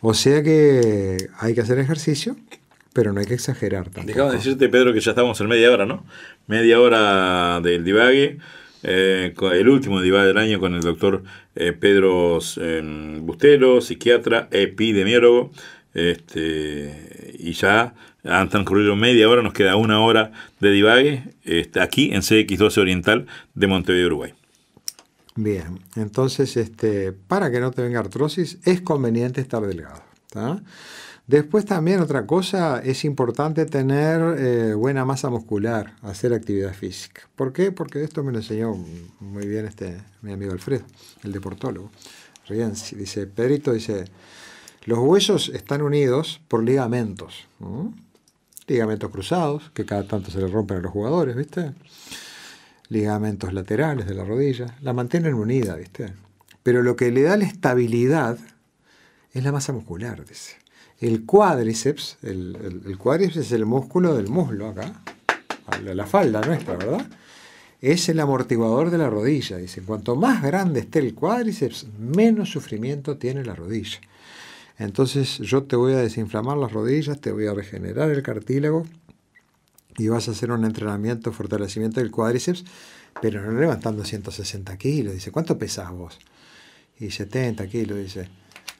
O sea que hay que hacer ejercicio, pero no hay que exagerar tampoco. Dejamos de decirte, Pedro, que ya estamos en media hora, ¿no? Media hora del divague. Eh, el último divague del año con el doctor eh, Pedro em, Bustelo, psiquiatra, epidemiólogo. Este, y ya han transcurrido media hora, nos queda una hora de divague este, aquí en CX12 Oriental de Montevideo, Uruguay. Bien, entonces este, para que no te venga artrosis es conveniente estar delgado. Después también otra cosa, es importante tener eh, buena masa muscular, hacer actividad física. ¿Por qué? Porque esto me lo enseñó muy bien este mi amigo Alfredo, el deportólogo. Ríen, dice, Pedrito dice, los huesos están unidos por ligamentos. Ligamentos cruzados, que cada tanto se le rompen a los jugadores, ¿viste? Ligamentos laterales de la rodilla, la mantienen unida, ¿viste? Pero lo que le da la estabilidad es la masa muscular, dice el cuádriceps, el, cuádriceps es el músculo del muslo acá, la, falda nuestra, ¿verdad? Es el amortiguador de la rodilla. dice. cuanto más grande esté el cuádriceps, menos sufrimiento tiene la rodilla. Entonces yo te voy a desinflamar las rodillas, te voy a regenerar el cartílago y vas a hacer un entrenamiento, fortalecimiento del cuádriceps, pero no levantando 160 kilos. Dice, ¿cuánto pesas vos? Y 70 kilos, dice.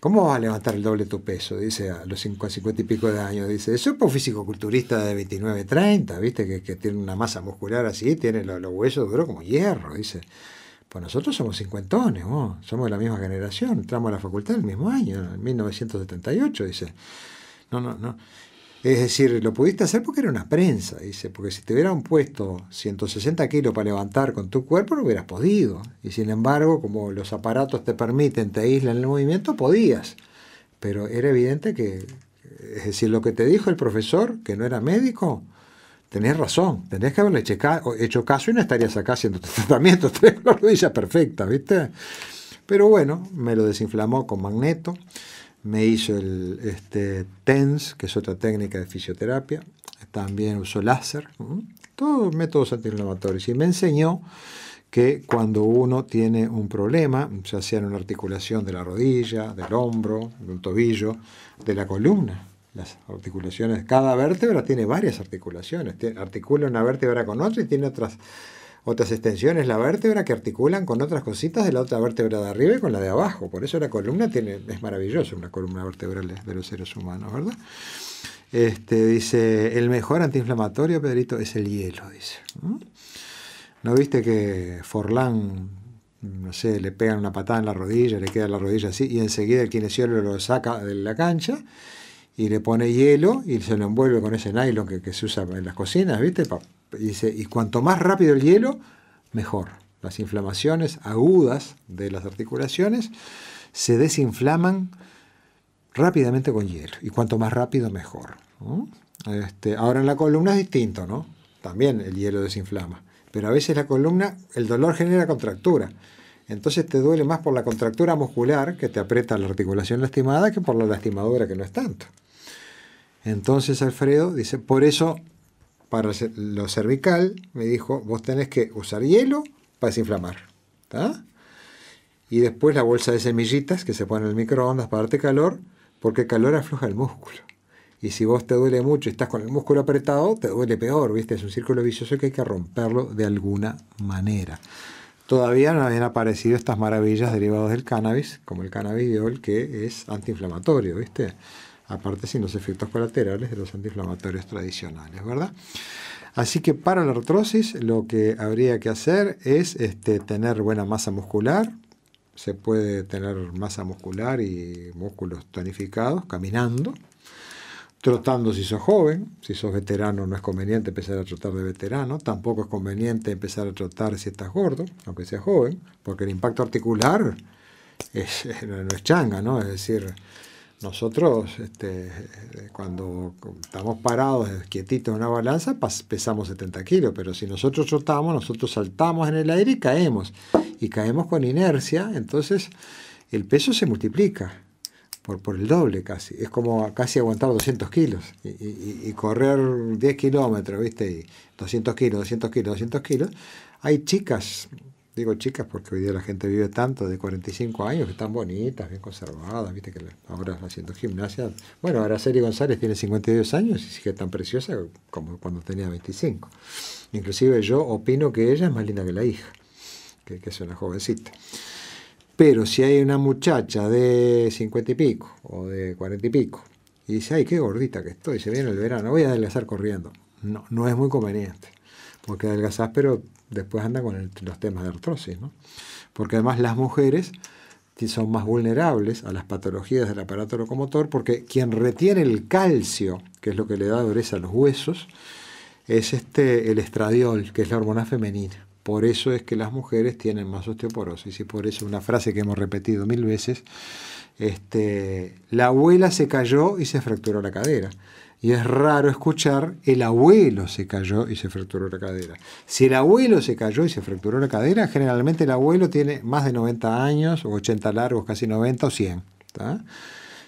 ¿Cómo vas a levantar el doble tu peso? Dice a los 50 y pico de años. Dice, soy es físico físico-culturista de 29, 30, ¿viste? Que, tiene una masa muscular así, tiene los, huesos duros como hierro, dice. Pues nosotros somos cincuentones, somos de la misma generación, entramos a la facultad el mismo año, en 1978, dice. No, no, no. Es decir, lo pudiste hacer porque era una prensa, dice, porque si te hubieran puesto 160 kilos para levantar con tu cuerpo no hubieras podido. Y sin embargo, como los aparatos te permiten, te aíslan el movimiento, podías. Pero era evidente que, es decir, lo que te dijo el profesor, que no era médico, tenías razón, tenías que haberle hecho caso y no estarías acá haciendo tu [laughs] tratamiento, [laughs] tenías perfecta, ¿viste? Pero bueno, me lo desinflamó con magneto me hizo el este, TENS, que es otra técnica de fisioterapia, también usó láser, todos métodos antiinflamatorios, y me enseñó que cuando uno tiene un problema, ya sea en una articulación de la rodilla, del hombro, del tobillo, de la columna, las articulaciones, cada vértebra tiene varias articulaciones, articula una vértebra con otra y tiene otras otras extensiones la vértebra que articulan con otras cositas de la otra vértebra de arriba y con la de abajo. Por eso la columna tiene, es maravillosa, una columna vertebral de los seres humanos, ¿verdad? Este, dice, el mejor antiinflamatorio, Pedrito, es el hielo, dice. ¿No, viste que Forlán, no sé, le pegan una patada en la rodilla, le queda la rodilla así, y enseguida el kinesiólogo lo saca de la cancha? y le pone hielo y se lo envuelve con ese nylon que, se usa en las cocinas, ¿viste? Dice, y cuanto más rápido el hielo, mejor. Las inflamaciones agudas de las articulaciones se desinflaman rápidamente con hielo. Y cuanto más rápido, mejor. Este, ahora en la columna es distinto, ¿no? También el hielo desinflama. Pero a veces la columna, el dolor genera contractura. Entonces te duele más por la contractura muscular que te aprieta la articulación lastimada que por la lastimadura que no es tanto. Entonces Alfredo dice, por eso para lo cervical, me dijo, vos tenés que usar hielo para desinflamar. Y después la bolsa de semillitas que se pone en el microondas para darte calor, porque el calor afloja el músculo. Y si vos te duele mucho y estás con el músculo apretado, te duele peor, ¿viste? Es un círculo vicioso que hay que romperlo de alguna manera. Todavía no habían aparecido estas maravillas derivadas del cannabis, como el cannabidiol, que es antiinflamatorio, ¿viste? aparte sin los efectos colaterales de los antiinflamatorios tradicionales, ¿verdad? Así que para la artrosis lo que habría que hacer es este, tener buena masa muscular, se puede tener masa muscular y músculos tonificados caminando, trotando si sos joven, si sos veterano no es conveniente empezar a trotar de veterano, tampoco es conveniente empezar a trotar si estás gordo, aunque seas joven, porque el impacto articular es, [laughs] no es changa, ¿no? Es decir, nosotros, este, cuando estamos parados, quietitos en una balanza, pesamos 70 kilos, pero si nosotros trotamos, nosotros saltamos en el aire y caemos. Y caemos con inercia, entonces el peso se multiplica por, por el doble casi. Es como casi aguantar 200 kilos y, y, y correr 10 kilómetros, ¿viste? Y 200 kilos, 200 kilos, 200 kilos. Hay chicas digo chicas porque hoy día la gente vive tanto, de 45 años, que están bonitas, bien conservadas, viste que ahora haciendo gimnasia. Bueno, ahora Seri González tiene 52 años y sigue tan preciosa como cuando tenía 25. Inclusive yo opino que ella es más linda que la hija, que, es una jovencita. Pero si hay una muchacha de 50 y pico o de 40 y pico y dice, ay, qué gordita que estoy, se viene el verano, voy a adelgazar corriendo. No, no es muy conveniente porque adelgazás, pero después anda con los temas de artrosis, ¿no? Porque además las mujeres son más vulnerables a las patologías del aparato locomotor porque quien retiene el calcio, que es lo que le da dureza a los huesos, es este, el estradiol, que es la hormona femenina. Por eso es que las mujeres tienen más osteoporosis y por eso una frase que hemos repetido mil veces, este, la abuela se cayó y se fracturó la cadera y es raro escuchar, el abuelo se cayó y se fracturó la cadera. Si el abuelo se cayó y se fracturó la cadera, generalmente el abuelo tiene más de 90 años, o 80 largos, casi 90 o 100.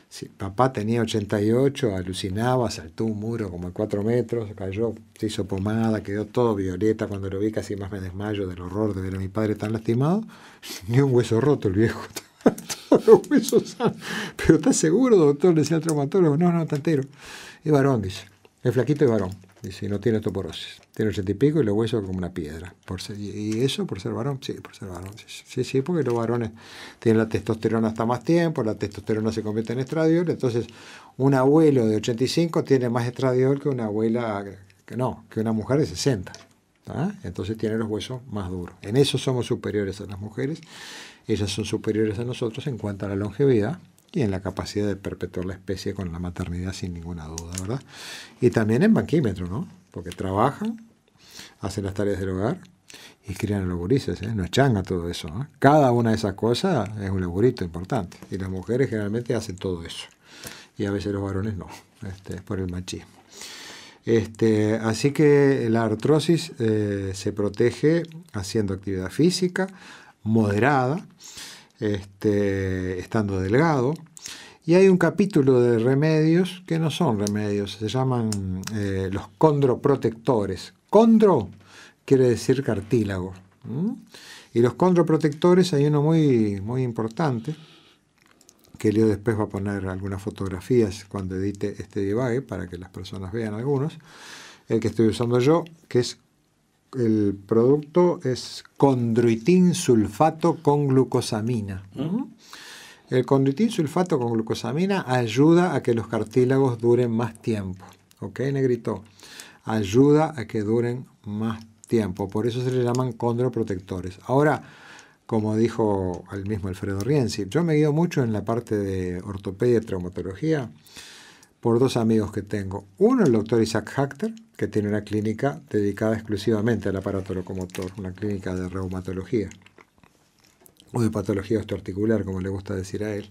Si papá tenía 88, alucinaba, saltó un muro como de 4 metros, cayó, se hizo pomada, quedó todo violeta. Cuando lo vi casi más me desmayo del horror de ver a mi padre tan lastimado. Ni un hueso roto el viejo. [laughs] Todos los huesos Pero ¿estás seguro, doctor? Le decía el traumatólogo. No, no, está entero. Y varón, dice. El flaquito es varón. Dice, no tiene osteoporosis. Tiene ochenta y pico y los huesos como una piedra. Por ¿Y eso por ser varón? Sí, por ser varón. Sí, sí, porque los varones tienen la testosterona hasta más tiempo, la testosterona se convierte en estradiol. Entonces, un abuelo de 85 tiene más estradiol que una abuela, que no, que una mujer de 60. Entonces tiene los huesos más duros. En eso somos superiores a las mujeres. Ellas son superiores a nosotros en cuanto a la longevidad y en la capacidad de perpetuar la especie con la maternidad sin ninguna duda, ¿verdad? Y también en banquímetro, ¿no? Porque trabajan, hacen las tareas del hogar y crían a los gurises, ¿eh? No es changa todo eso, ¿eh? Cada una de esas cosas es un laburito importante y las mujeres generalmente hacen todo eso y a veces los varones no, este, es por el machismo. Este, así que la artrosis eh, se protege haciendo actividad física moderada, este, estando delgado. Y hay un capítulo de remedios que no son remedios, se llaman eh, los condroprotectores. Condro quiere decir cartílago. Y los condroprotectores hay uno muy, muy importante, que Leo después va a poner algunas fotografías cuando edite este divague para que las personas vean algunos, el que estoy usando yo, que es el producto es condroitin sulfato con glucosamina. El condroitin sulfato con glucosamina ayuda a que los cartílagos duren más tiempo. ¿Ok, negrito? Ayuda a que duren más tiempo. Por eso se le llaman condroprotectores. Ahora, como dijo el mismo Alfredo Rienzi, yo me guío mucho en la parte de ortopedia y traumatología por dos amigos que tengo. Uno, el doctor Isaac Hachter, que tiene una clínica dedicada exclusivamente al aparato locomotor, una clínica de reumatología o de patología osteoarticular, como le gusta decir a él.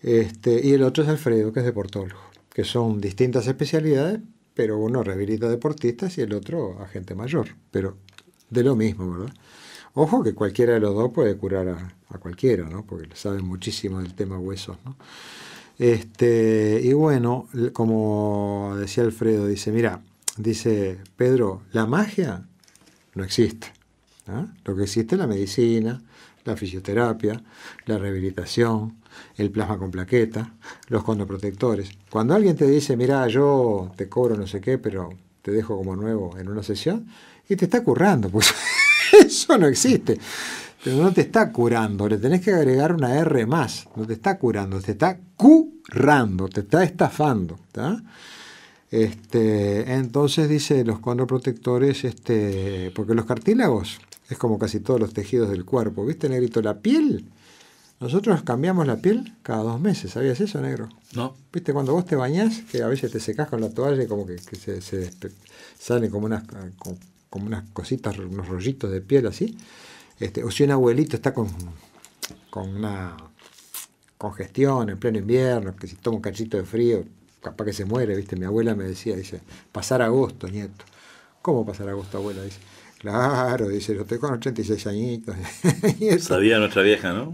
Este, y el otro es Alfredo, que es deportólogo, que son distintas especialidades, pero uno rehabilita deportistas y el otro a gente mayor, pero de lo mismo, ¿verdad? Ojo que cualquiera de los dos puede curar a, cualquiera, ¿no? Porque saben muchísimo del tema huesos, ¿no? Este, y bueno, como decía Alfredo, dice, mira, dice Pedro, la magia no existe. ¿ah? Lo que existe es la medicina, la fisioterapia, la rehabilitación, el plasma con plaqueta, los condoprotectores. Cuando alguien te dice, mira, yo te cobro no sé qué, pero te dejo como nuevo en una sesión, y te está currando, pues [laughs] eso no existe pero no te está curando, le tenés que agregar una R más, no te está curando, te está currando, te está estafando. Este, entonces dice los condroprotectores, este, porque los cartílagos es como casi todos los tejidos del cuerpo, ¿viste negrito? La piel, nosotros cambiamos la piel cada dos meses, ¿sabías eso, negro? No. ¿Viste? Cuando vos te bañás, que a veces te secás con la toalla y como que, se, se, como como unas cositas, unos rollitos de piel así. Este, o si un abuelito está con, una congestión en pleno invierno, que si toma un cachito de frío, capaz que se muere, ¿viste? Mi abuela me decía, dice, pasar agosto, nieto. ¿Cómo pasar agosto, abuela? Dice, claro, dice, yo estoy con 86 añitos. [laughs] Sabía nuestra vieja, ¿no?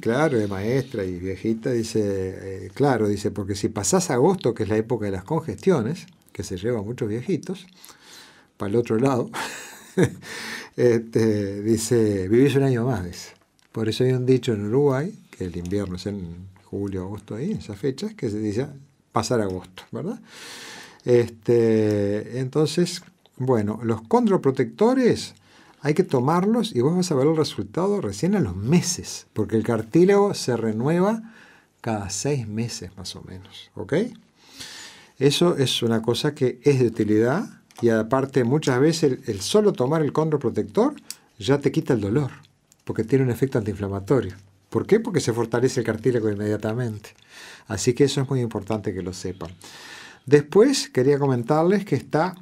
claro, de maestra y viejita, dice, eh, claro, dice, porque si pasás agosto, que es la época de las congestiones, que se lleva muchos viejitos, para el otro lado, [laughs] Este, dice, vivís un año más, dice. Por eso hay un dicho en Uruguay, que el invierno es en julio, agosto, ahí, en esas fechas, que se dice pasar agosto, ¿verdad? Este, entonces, bueno, los condroprotectores hay que tomarlos y vos vas a ver el resultado recién a los meses, porque el cartílago se renueva cada seis meses más o menos, ¿ok? Eso es una cosa que es de utilidad, y aparte, muchas veces el, solo tomar el condroprotector ya te quita el dolor, porque tiene un efecto antiinflamatorio. ¿Por qué? Porque se fortalece el cartílago inmediatamente. Así que eso es muy importante que lo sepan. Después quería comentarles que está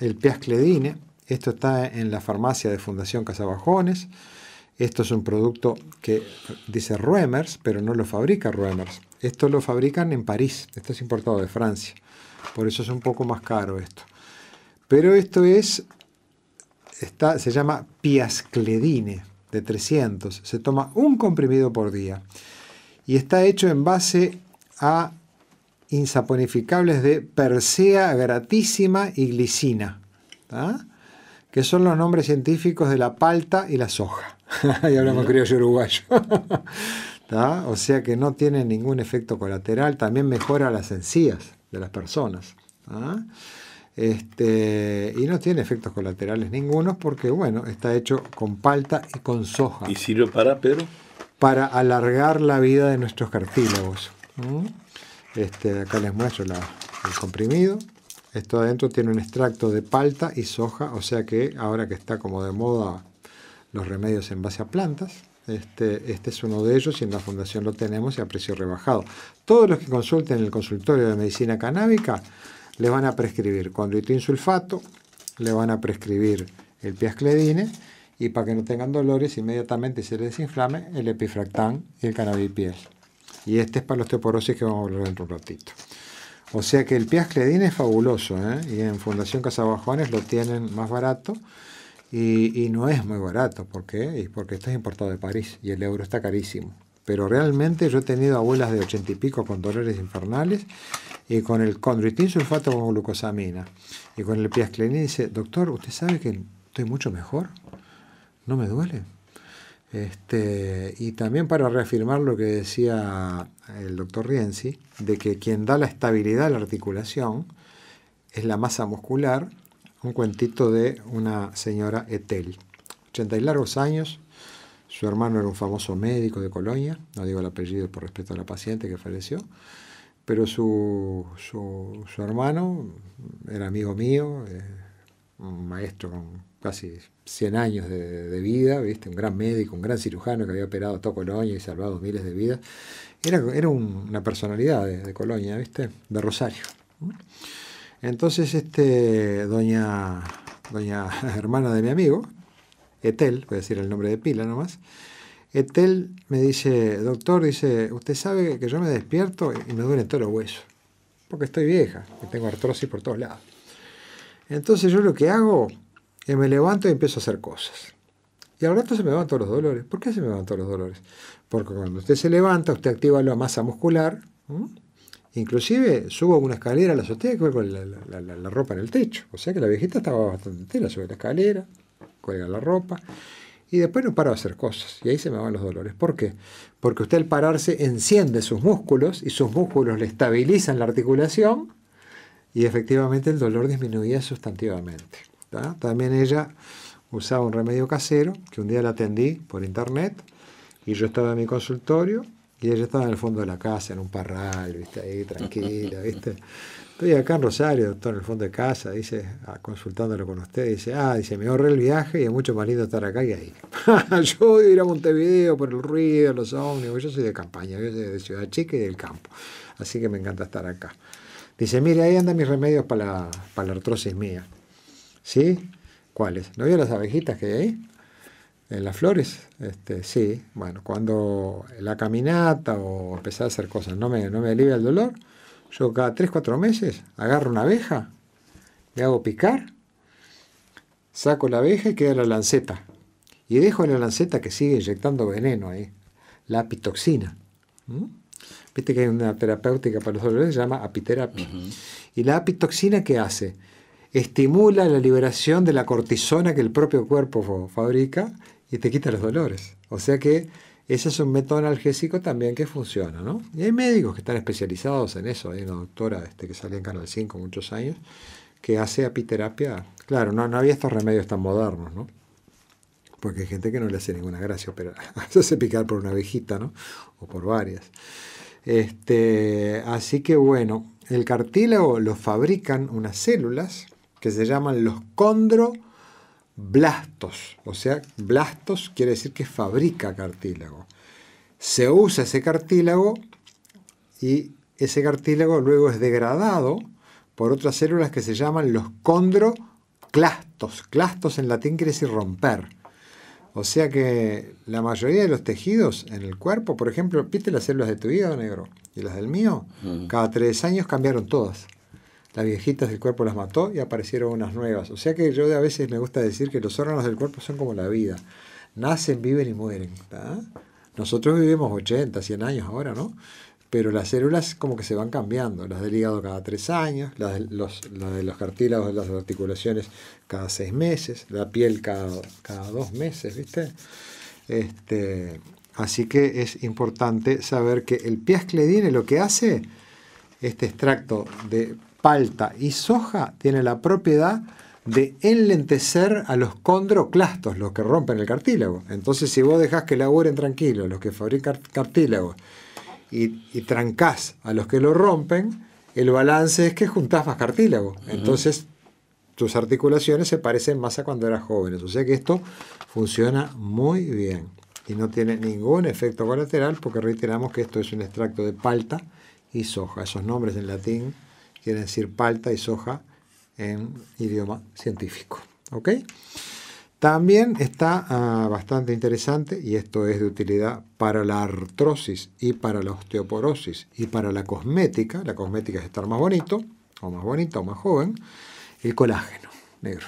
el Piascledine. Esto está en la farmacia de Fundación Casabajones. Esto es un producto que dice Ruemers, pero no lo fabrica Ruemers. Esto lo fabrican en París. Esto es importado de Francia. Por eso es un poco más caro esto. Pero esto es, se llama piascledine de 300. Se toma un comprimido por día y está hecho en base a insaponificables de persea gratísima y glicina, que son los nombres científicos de la palta y la soja. y [laughs] hablamos criollo uruguayo. [laughs] O sea que no tiene ningún efecto colateral, también mejora las encías de las personas. Este, y no tiene efectos colaterales ningunos porque, bueno, está hecho con palta y con soja. ¿Y sirve para, pero Para alargar la vida de nuestros cartílagos. Este, acá les muestro el comprimido. Esto adentro tiene un extracto de palta y soja, o sea que ahora que está como de moda los remedios en base a plantas, este, este, es uno de ellos y en la fundación lo tenemos y a precio rebajado. Todos los que consulten el consultorio de medicina canábica le van a prescribir condroitin sulfato, le van a prescribir el piascledine y para que no tengan dolores inmediatamente se les desinflame el epifractán y el cannabipiel. Y este es para los osteoporosis que vamos a hablar dentro de un ratito. O sea que el piascledine es fabuloso ¿eh? y en Fundación Casabajones lo tienen más barato y, no es muy barato. ¿Por qué? porque esto es importado de París y el euro está carísimo pero realmente yo he tenido abuelas de ochenta y pico con dolores infernales y con el condroitin sulfato con glucosamina y con el piasclenina dice, doctor, ¿usted sabe que estoy mucho mejor? No me duele. Este, y también para reafirmar lo que decía el doctor Rienzi, de que quien da la estabilidad a la articulación es la masa muscular, un cuentito de una señora Etel, 80 y largos años, su hermano era un famoso médico de Colonia, no digo el apellido por respeto a la paciente que falleció, pero su, hermano era amigo mío, eh, un maestro con casi 100 años de, vida, ¿viste? un gran médico, un gran cirujano que había operado toda Colonia y salvado miles de vidas. Era, era una personalidad de, Colonia, ¿viste? de Rosario. Entonces, este, doña, doña [laughs] hermana de mi amigo, Etel, voy a decir el nombre de pila nomás. Etel me dice, doctor, dice, usted sabe que yo me despierto y me duelen todos los huesos, porque estoy vieja, y tengo artrosis por todos lados. Entonces yo lo que hago es me levanto y empiezo a hacer cosas. Y al rato se me van todos los dolores. ¿Por qué se me van todos los dolores? Porque cuando usted se levanta, usted activa la masa muscular. Inclusive subo una escalera la azotea con la, ropa en el techo. O sea que la viejita estaba bastante tela, sube la escalera, la ropa. Y después no paro de hacer cosas. Y ahí se me van los dolores. ¿Por qué? Porque usted al pararse enciende sus músculos y sus músculos le estabilizan la articulación y efectivamente el dolor disminuía sustantivamente. También ella usaba un remedio casero que un día la atendí por internet y yo estaba en mi consultorio y ella estaba en el fondo de la casa, en un parral, ¿viste? ahí tranquila, ¿viste? [laughs] Estoy acá en Rosario, doctor, en el fondo de casa, dice, ah, consultándolo con usted, dice, ah, dice, me ahorré el viaje y es mucho más lindo estar acá que ahí. [laughs] yo voy a ir a Montevideo por el ruido, los ómnibus, yo soy de campaña, yo soy de Ciudad Chica y del campo, así que me encanta estar acá. Dice, mire, ahí andan mis remedios para la, para la artrosis mía. ¿Sí? ¿Cuáles? ¿No vio las abejitas que hay ahí? En las flores, este, sí. Bueno, cuando la caminata o empezar a hacer cosas no no me alivia el dolor, yo cada 3, 4 meses agarro una abeja, le hago picar, saco la abeja y queda la lanceta. Y dejo la lanceta que sigue inyectando veneno ahí, la apitoxina. Viste que hay una terapéutica para los dolores, se llama apiterapia. ¿Y la apitoxina qué hace? Estimula la liberación de la cortisona que el propio cuerpo fabrica y te quita los dolores. O sea que ese es un método analgésico también que funciona, ¿no? Y hay médicos que están especializados en eso. Hay una doctora este, que sale en Canal 5 muchos años que hace apiterapia. Claro, no, había estos remedios tan modernos, ¿no? Porque hay gente que no le hace ninguna gracia, pero [laughs] se hace picar por una abejita, ¿no? O por varias. Este, así que bueno, el cartílago lo fabrican unas células que se llaman los condro blastos, o sea, blastos quiere decir que fabrica cartílago. Se usa ese cartílago y ese cartílago luego es degradado por otras células que se llaman los condroclastos. Clastos en latín quiere decir romper. O sea que la mayoría de los tejidos en el cuerpo, por ejemplo, ¿viste las células de tu hígado negro y las del mío? Cada tres años cambiaron todas las viejitas del cuerpo las mató y aparecieron unas nuevas. O sea que yo a veces me gusta decir que los órganos del cuerpo son como la vida. Nacen, viven y mueren. Nosotros vivimos 80, 100 años ahora, ¿no? Pero las células como que se van cambiando. Las del hígado cada 3 años, las de los, cartílagos las articulaciones cada 6 meses, la piel cada, cada 2 meses, ¿viste? Este, así que es importante saber que el piascledine lo que hace, este extracto de palta y soja tiene la propiedad de enlentecer a los condroclastos, los que rompen el cartílago. Entonces, si vos dejás que laburen tranquilos los que fabrican cartílagos y, trancás a los que lo rompen, el balance es que juntás más cartílago. Entonces, tus articulaciones se parecen más a cuando eras joven. O sea que esto funciona muy bien y no tiene ningún efecto colateral porque reiteramos que esto es un extracto de palta y soja. Esos nombres en latín quiere decir palta y soja en idioma científico. ¿ok? También está ah, bastante interesante, y esto es de utilidad para la artrosis y para la osteoporosis y para la cosmética. La cosmética es estar más bonito, o más bonita, o más joven. El colágeno negro.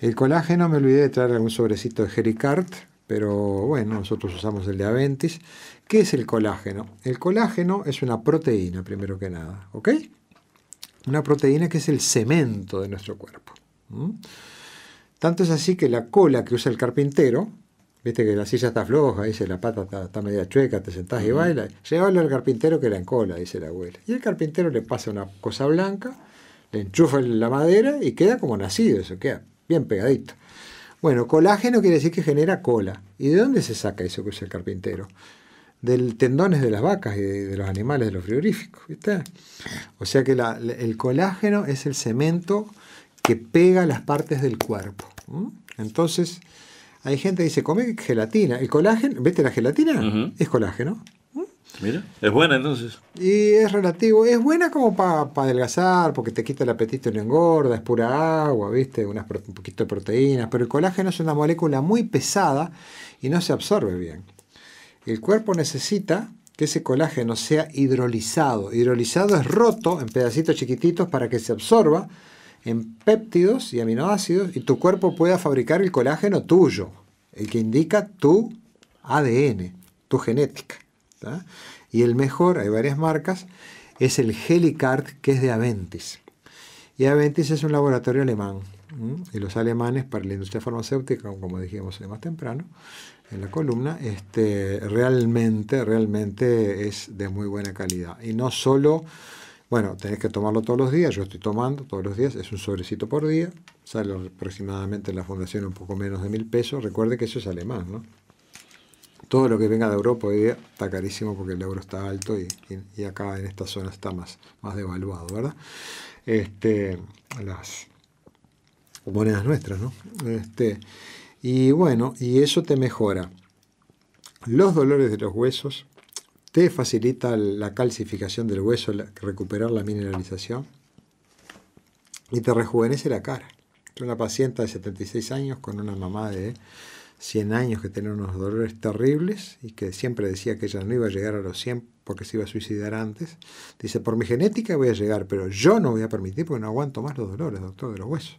El colágeno me olvidé de traer algún sobrecito de Gericart, pero bueno, nosotros usamos el de Aventis. ¿Qué es el colágeno? El colágeno es una proteína, primero que nada, ¿ok? una proteína que es el cemento de nuestro cuerpo. Tanto es así que la cola que usa el carpintero, viste que la silla está floja, dice la pata está, media chueca, te sentás y baila, llévalo al carpintero que la encola, dice la abuela. Y el carpintero le pasa una cosa blanca, le enchufa la madera y queda como nacido, eso queda bien pegadito. Bueno, colágeno quiere decir que genera cola. ¿Y de dónde se saca eso que usa el carpintero? del tendones de las vacas y de, los animales de los frigoríficos. O sea que el colágeno es el cemento que pega las partes del cuerpo. Entonces, hay gente que dice, come gelatina. El colágeno, ¿viste la gelatina? Es colágeno. Mira, es buena entonces. Y es relativo, es buena como para adelgazar, porque te quita el apetito y no engorda, es pura agua, ¿viste? Unas, un poquito de proteínas, pero el colágeno es una molécula muy pesada y no se absorbe bien. El cuerpo necesita que ese colágeno sea hidrolizado. Hidrolizado es roto en pedacitos chiquititos para que se absorba en péptidos y aminoácidos y tu cuerpo pueda fabricar el colágeno tuyo, el que indica tu ADN, tu genética. Y el mejor, hay varias marcas, es el Helicart, que es de Aventis. Y Aventis es un laboratorio alemán. Y los alemanes, para la industria farmacéutica, como dijimos más temprano, en la columna, este, realmente, realmente es de muy buena calidad. Y no solo, bueno, tenés que tomarlo todos los días, yo estoy tomando todos los días, es un sobrecito por día, sale aproximadamente en la fundación un poco menos de mil pesos, recuerde que eso sale más, ¿no? Todo lo que venga de Europa hoy día está carísimo porque el euro está alto y, acá en esta zona está más, más devaluado, ¿verdad? Este, las monedas nuestras, ¿no? Este, y bueno, y eso te mejora los dolores de los huesos, te facilita la calcificación del hueso, recuperar la mineralización y te rejuvenece la cara. Una paciente de 76 años con una mamá de 100 años que tenía unos dolores terribles y que siempre decía que ella no iba a llegar a los 100 porque se iba a suicidar antes. Dice, por mi genética voy a llegar, pero yo no voy a permitir porque no aguanto más los dolores, doctor, de los huesos.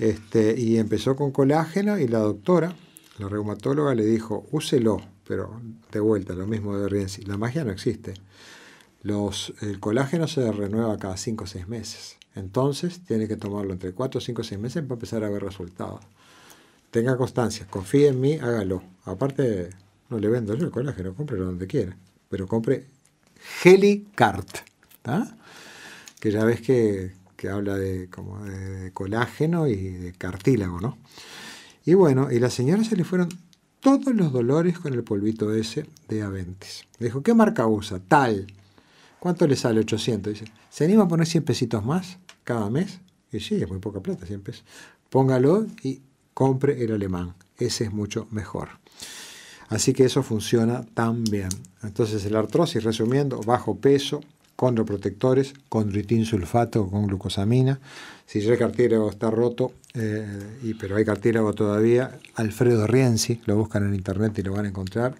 Este, y empezó con colágeno y la doctora, la reumatóloga, le dijo, úselo, pero de vuelta, lo mismo de Rienzi, la magia no existe. el colágeno se renueva cada 5 o 6 meses. Entonces tiene que tomarlo entre 4, 5 o 6 meses para empezar a ver resultados. Tenga constancia, confíe en mí, hágalo. Aparte, no le vendo yo el colágeno, compre donde quiera. Pero compre Helicart, que ya ves que que habla de, como de, colágeno y de cartílago, ¿no? Y bueno, y la señora se le fueron todos los dolores con el polvito ese de Aventis. dijo, ¿qué marca usa? Tal. ¿Cuánto le sale? 800. Dice, ¿se anima a poner 100 pesitos más cada mes? Y sí, es muy poca plata, 100 pesos. Póngalo y compre el alemán. Ese es mucho mejor. Así que eso funciona tan bien. Entonces el artrosis, resumiendo, bajo peso, condroprotectores, condritin sulfato con glucosamina. Si ya el cartílago está roto, eh, pero hay cartílago todavía, Alfredo Rienzi, lo buscan en internet y lo van a encontrar.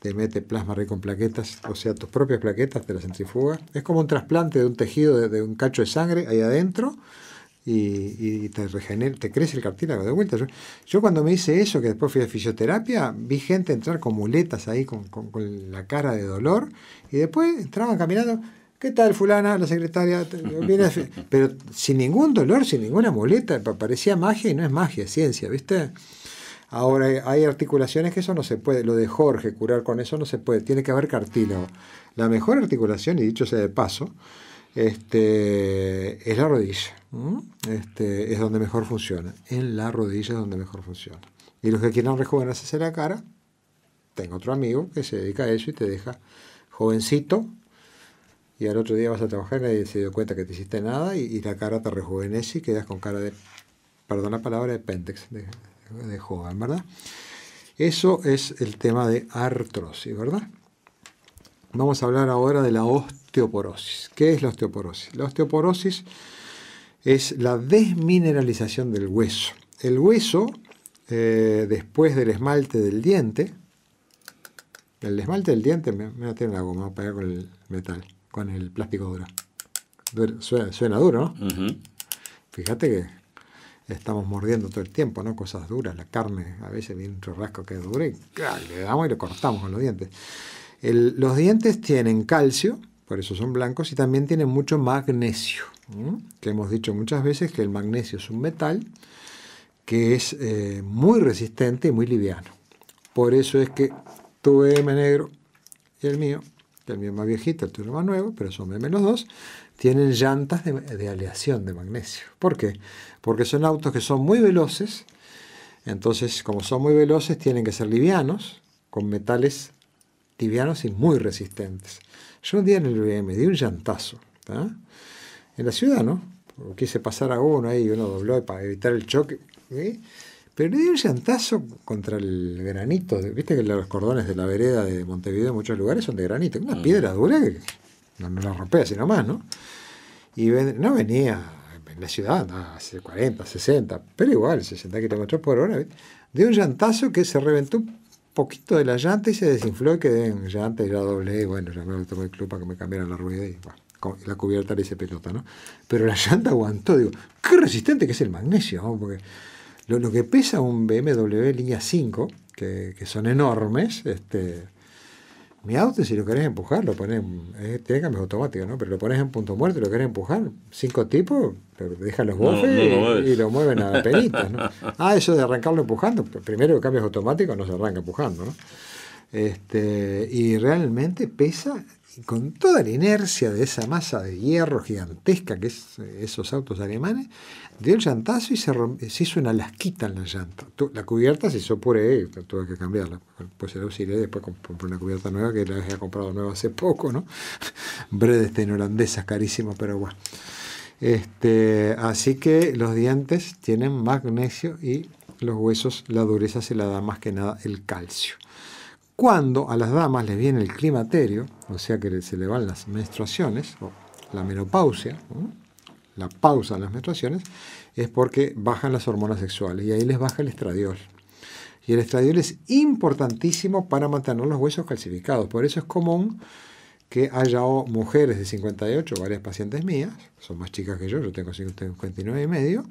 Te mete plasma rico en plaquetas, o sea, tus propias plaquetas te las centrifuga. Es como un trasplante de un tejido, de, un cacho de sangre ahí adentro. Y, te regenera, te crece el cartílago de vuelta. Yo, cuando me hice eso, que después fui a fisioterapia, vi gente entrar con muletas ahí, con la cara de dolor, y después entraban caminando ¿Qué tal fulana, la secretaria? [laughs] Pero sin ningún dolor, sin ninguna muleta, parecía magia y no es magia, es ciencia, ¿viste? Ahora eh, hay articulaciones que eso no se puede, lo de Jorge curar con eso no se puede, tiene que haber cartílago. La mejor articulación, y dicho sea de paso, este, es la rodilla. Este, es donde mejor funciona. En la rodilla es donde mejor funciona. Y los que quieran rejuvenecerse la cara, tengo otro amigo que se dedica a eso y te deja jovencito, y al otro día vas a trabajar y nadie se dio cuenta que te hiciste nada y, la cara te rejuvenece y quedas con cara de, perdón la palabra, de pentex, de, joven, ¿verdad? Eso es el tema de artrosis, ¿verdad? Vamos a hablar ahora de la osteoporosis. ¿Qué es la osteoporosis? La osteoporosis es la desmineralización del hueso. El hueso, eh, después del esmalte del diente, el esmalte del diente, me, me tiene la goma para con el metal con el plástico duro. suena, duro, ¿no? Fíjate que estamos mordiendo todo el tiempo, ¿no? Cosas duras, la carne, a veces viene un churrasco que es duro y le damos y lo cortamos con los dientes. los dientes tienen calcio, por eso son blancos, y también tienen mucho magnesio, que hemos dicho muchas veces que el magnesio es un metal que es eh, muy resistente y muy liviano. Por eso es que tu M negro y el mío el mío más viejito, el tuyo más nuevo, pero son menos dos, tienen llantas de, aleación de magnesio. ¿Por qué? Porque son autos que son muy veloces, entonces como son muy veloces tienen que ser livianos, con metales livianos y muy resistentes. Yo un día en el BM di un llantazo, ¿está? en la ciudad, ¿no? Quise pasar a uno ahí y uno dobló para evitar el choque. Pero le dio un llantazo contra el granito. Viste que los cordones de la vereda de Montevideo en muchos lugares son de granito. Una mm. piedra dura que no, me la rompea sino más, ¿no? Y no venía en la ciudad, hace 40, 60, pero igual, 60 kilómetros por hora. ¿viste? Dio un llantazo que se reventó un poquito de la llanta y se desinfló y quedé en llanta y ya doblé. Y bueno, ya me lo tomé el club para que me cambiara la rueda y la cubierta le hice pelota, ¿no? Pero la llanta aguantó, digo, qué resistente que es el magnesio, ¿no? porque lo, que pesa un BMW línea 5, que, son enormes, este, mi auto, si lo querés empujar, lo pones, eh, tiene cambios automáticos, ¿no? Pero lo pones en punto muerto y lo querés empujar, cinco tipos, dejan los bofes y, lo mueven a penitas, ¿no? [laughs] Ah, eso de arrancarlo empujando, primero cambios automático, no se arranca empujando, ¿no? Este, y realmente pesa con toda la inercia de esa masa de hierro gigantesca que es eh, esos autos alemanes, dio el llantazo y se, se hizo una lasquita en la llanta. La cubierta se hizo puré, tuve que cambiarla. Pues el auxiliar después compré una cubierta nueva que la había comprado nueva hace poco, ¿no? [laughs] Bredes holandesas, carísimo pero bueno. Este, así que los dientes tienen magnesio y los huesos, la dureza se la da más que nada el calcio cuando a las damas les viene el climaterio, o sea que se le van las menstruaciones, o la menopausia, la pausa en las menstruaciones, es porque bajan las hormonas sexuales y ahí les baja el estradiol. Y el estradiol es importantísimo para mantener los huesos calcificados. Por eso es común que haya mujeres de 58, varias pacientes mías, son más chicas que yo, yo tengo 59 y medio,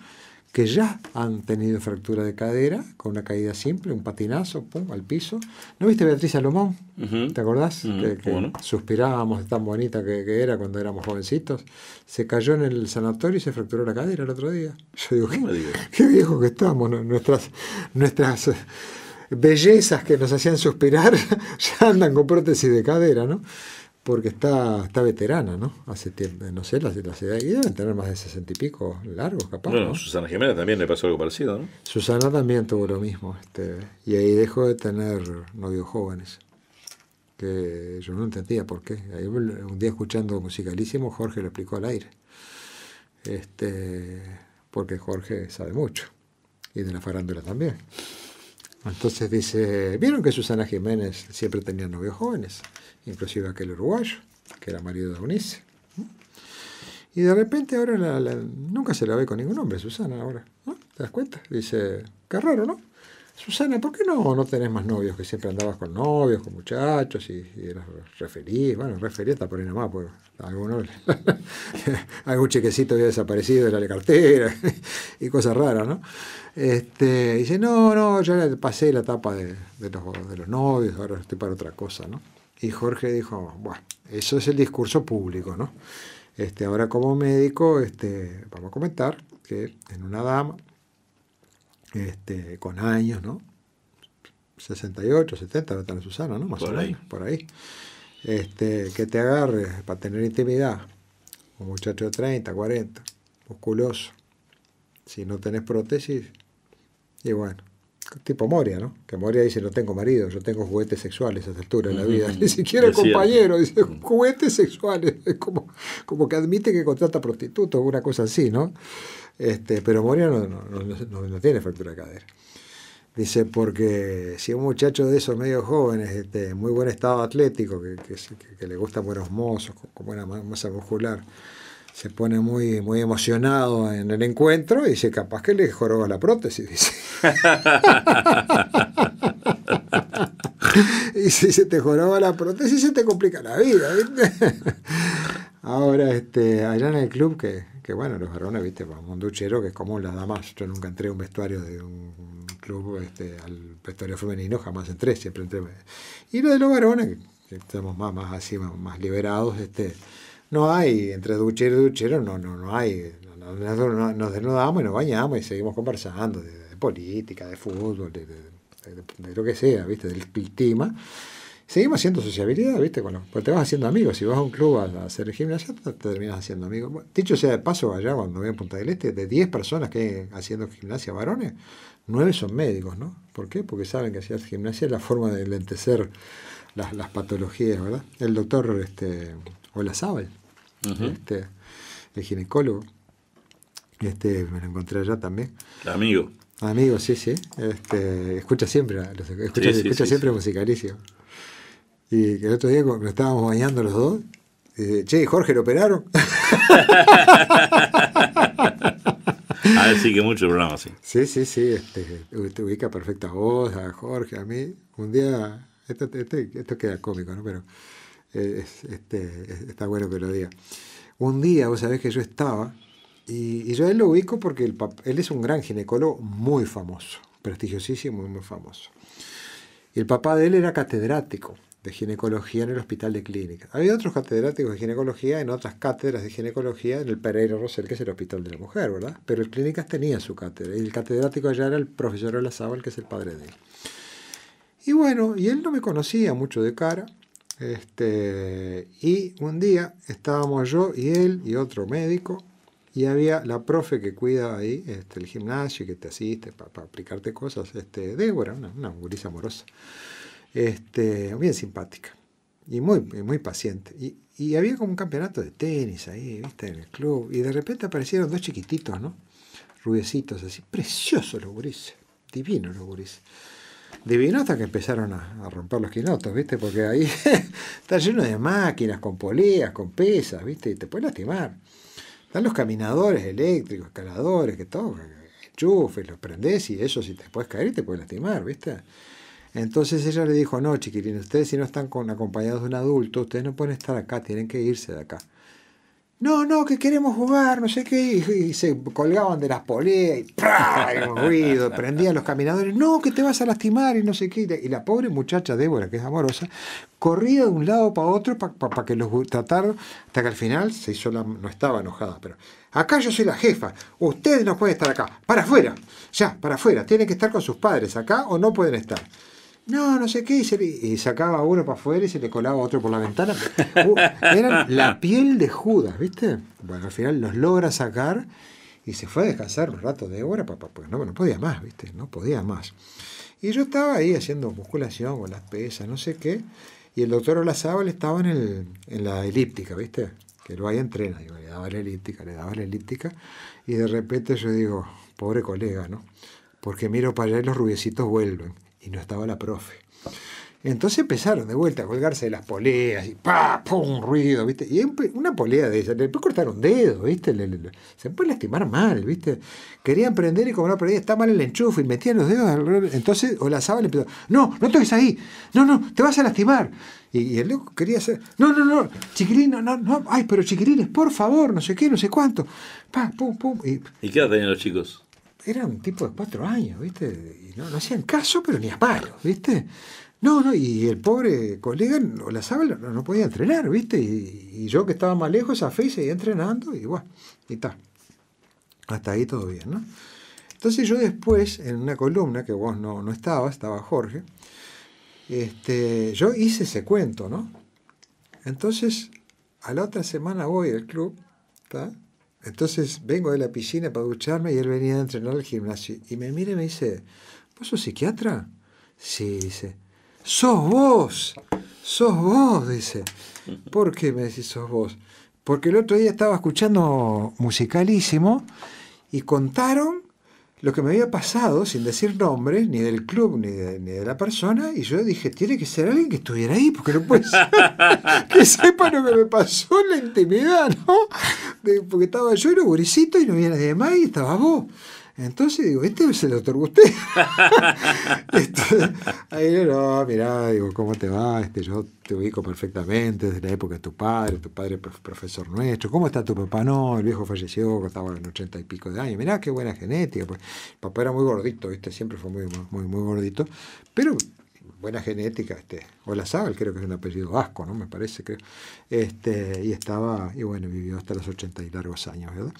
que ya han tenido fractura de cadera, con una caída simple, un patinazo, al piso. ¿No viste Beatriz Salomón? ¿Te acordás? Que, suspirábamos de tan bonita que, era cuando éramos jovencitos. Se cayó en el sanatorio y se fracturó la cadera el otro día. [laughs] Yo digo, qué, viejo que estamos, nuestras, nuestras eh, bellezas que nos hacían suspirar [laughs] ya andan con prótesis de cadera, ¿no? porque está, está veterana, ¿no? Hace tiempo, no sé, la, la y deben tener más de sesenta y pico largos, capaz. Bueno, ¿no? Susana Jiménez también le pasó algo parecido, ¿no? Susana también tuvo lo mismo, este, y ahí dejó de tener novios jóvenes, que yo no entendía por qué. Ahí, un día escuchando musicalísimo, Jorge lo explicó al aire, este, porque Jorge sabe mucho, y de la farándula también. Entonces dice, ¿vieron que Susana Jiménez siempre tenía novios jóvenes? inclusive aquel uruguayo, que era marido de Eunice. Y de repente ahora nunca se la ve con ningún hombre, Susana, ahora. ¿Te das cuenta? Dice, qué raro, ¿no? Susana, ¿por qué no, no tenés más novios? Que siempre andabas con novios, con muchachos y, eras referí. Bueno, referí está por ahí nomás, porque [laughs] algún chequecito había desaparecido de la cartera [laughs] y cosas raras, ¿no? Este, dice, no, no, ya pasé la etapa de, de, los, de los novios, ahora estoy para otra cosa, ¿no? Y Jorge dijo, bueno, eso es el discurso público, ¿no? Este, ahora como médico, este, vamos a comentar que en una dama, este, con años, ¿no? 68, 70, no están Susana, ¿no? Más por ahí. por ahí. Este, que te agarre para tener intimidad, un muchacho de 30, 40, musculoso, si no tenés prótesis, y bueno, tipo Moria, ¿no? Que Moria dice, no tengo marido, yo tengo juguetes sexuales a esta altura en la vida. [laughs] Ni siquiera compañero, dice, juguetes sexuales. [laughs] Es como, como que admite que contrata prostitutos una cosa así, ¿no? Este, pero Moria no, tiene factura de cadera. Dice, porque si un muchacho de esos medios jóvenes, este, muy buen estado atlético, que, le gustan buenos mozos, con buena masa muscular, se pone muy, muy emocionado en el encuentro y dice, capaz que le joroba la prótesis, dice. [laughs] y si se te joroba la prótesis, se te complica la vida, Ahora, este, allá en el club, que, que bueno, los varones, ¿viste? Vamos, un duchero que es común, las damas. Yo nunca entré un vestuario de un club, este, al vestuario femenino, jamás entré, siempre Y lo de los varones, que estamos más, más así, más, más liberados, este no hay, entre duchero y duchero, no, no, no hay. Nos, desnudamos y nos bañamos y seguimos conversando de, política, de fútbol, de, lo que sea, ¿viste? Del clima. Seguimos haciendo sociabilidad, ¿viste? Bueno, pues te vas haciendo amigos. Si vas a un club a, hacer gimnasia, te, terminas haciendo amigos. dicho sea de paso, allá cuando voy a Punta del Este, de 10 personas que haciendo gimnasia varones, 9 son médicos, ¿no? ¿Por qué? Porque saben que hacer gimnasia es la forma de lentecer las, patologías, ¿verdad? El doctor este, sabe este, el ginecólogo. Este, me lo encontré allá también. Amigo. Amigo, sí, sí. Este, escucha siempre, escucha, siempre sí. musicalísimo. Y el otro día nos estábamos bañando los dos, eh, che, Jorge, ¿lo operaron? a [laughs] ver, ah, sí, que mucho programa, sí. Sí, sí, sí. Este, ubica perfecta voz a Jorge, a mí. Un día, esto, esto queda cómico, ¿no? Pero este, está bueno que lo Un día, vos sabés que yo estaba, y, yo a él lo ubico porque el él es un gran ginecólogo muy famoso, prestigiosísimo y muy famoso. Y el papá de él era catedrático de ginecología en el hospital de clínicas. Había otros catedráticos de ginecología en otras cátedras de ginecología en el Pereira Rosel, que es el hospital de la mujer, ¿verdad? Pero el clínicas tenía su cátedra y el catedrático allá era el profesor Olazábal, que es el padre de él. Y bueno, y él no me conocía mucho de cara, este, y un día estábamos yo y él y otro médico, y había la profe que cuida ahí este, el gimnasio, que te asiste para aplicarte cosas, este, Débora, una, una gurisa amorosa, este, bien simpática y muy, muy paciente. Y, había como un campeonato de tenis ahí, ¿viste? En el club, y de repente aparecieron dos chiquititos, ¿no? Rubiecitos, así, preciosos los gurises, divinos los gurises. Divino hasta que empezaron a, romper los quinotos, ¿viste? Porque ahí [laughs] está lleno de máquinas, con poleas, con pesas, ¿viste? Y te puede lastimar. Están los caminadores eléctricos, escaladores, que todo, enchufes, los prendés y eso si te puedes caer y te puede lastimar, ¿viste? Entonces ella le dijo, no, chiquilín, ustedes si no están con, acompañados de un adulto, ustedes no pueden estar acá, tienen que irse de acá no, no, que queremos jugar, no sé qué, y, se colgaban de las poleas y un ruido, prendían los caminadores, no, que te vas a lastimar y no sé qué. Y la pobre muchacha Débora, que es amorosa, corría de un lado para otro para que los trataran, hasta que al final se hizo la, no estaba enojada, pero acá yo soy la jefa, ustedes no pueden estar acá, para afuera, ya, para afuera, tienen que estar con sus padres acá o no pueden estar no, no sé qué, y, sacaba uno para afuera y se le colaba otro por la ventana. [laughs] Uh, era la piel de Judas, ¿viste? Bueno, al final los logra sacar y se fue a descansar un rato de hora, papá, pues no, no podía más, ¿viste? No podía más. Y yo estaba ahí haciendo musculación con las pesas, no sé qué, y el doctor Olazábal estaba en, el, la elíptica, ¿viste? Que lo ahí entrena, le daba la elíptica, le daba la elíptica, y de repente yo digo, pobre colega, ¿no? Porque miro para allá y los rubiecitos vuelven y no estaba la profe. Entonces empezaron de vuelta a colgarse de las poleas y pa, pum, ruido, ¿viste? Y una polea de esa le cortaron dedos, ¿viste? Le, se puede lastimar mal, ¿viste? Querían prender y como no prendía, estaba mal el enchufe y metían los dedos Entonces, o la sábana le empezó, no, no toques ahí, no, no, te vas a lastimar. Y, el loco quería hacer, no, no, no, chiquilín, no, no, ay, pero chiquilines, por favor, no sé qué, no sé cuánto. Pa, pum, pum. ¿Y, qué los chicos? era un tipo de cuatro años, ¿viste? Y no, hacían caso, pero ni a palos, ¿viste? No, no, y el pobre colega o la sabe, no, podía entrenar, ¿viste? Y, yo que estaba más lejos, a fe y seguía entrenando y bueno, y está. Hasta ahí todo bien, ¿no? Entonces yo después, en una columna, que vos no, no estabas, estaba Jorge, este, yo hice ese cuento, ¿no? Entonces, a la otra semana voy al club, ¿está? Entonces vengo de la piscina para ducharme y él venía a entrenar al gimnasio. Y me mira y me dice, ¿vos sos psiquiatra? Sí, dice. ¡Sos vos! ¡Sos vos! Dice. ¿Por qué me decís sos vos? Porque el otro día estaba escuchando musicalísimo y contaron lo que me había pasado, sin decir nombres, ni del club, ni de, la persona, y yo dije, tiene que ser alguien que estuviera ahí, porque no puede ser [laughs] que sepa lo que me pasó en la intimidad, ¿no? porque estaba yo, era gurisito, y no había nadie más, y estaba vos. Entonces digo, este se le otorgó usted. [laughs] Este, ahí no, mirá, digo, ¿cómo te va? Este, yo te ubico perfectamente desde la época de tu padre, tu padre profesor nuestro. ¿Cómo está tu papá? No, el viejo falleció, estaba en ochenta y pico de años. Mirá, qué buena genética. Pues, papá era muy gordito, ¿viste? Siempre fue muy, muy, muy gordito. Pero buena genética, este, Sabel creo que es un apellido vasco, ¿no? Me parece, creo. Este, y estaba, y bueno, vivió hasta los ochenta y largos años, ¿verdad?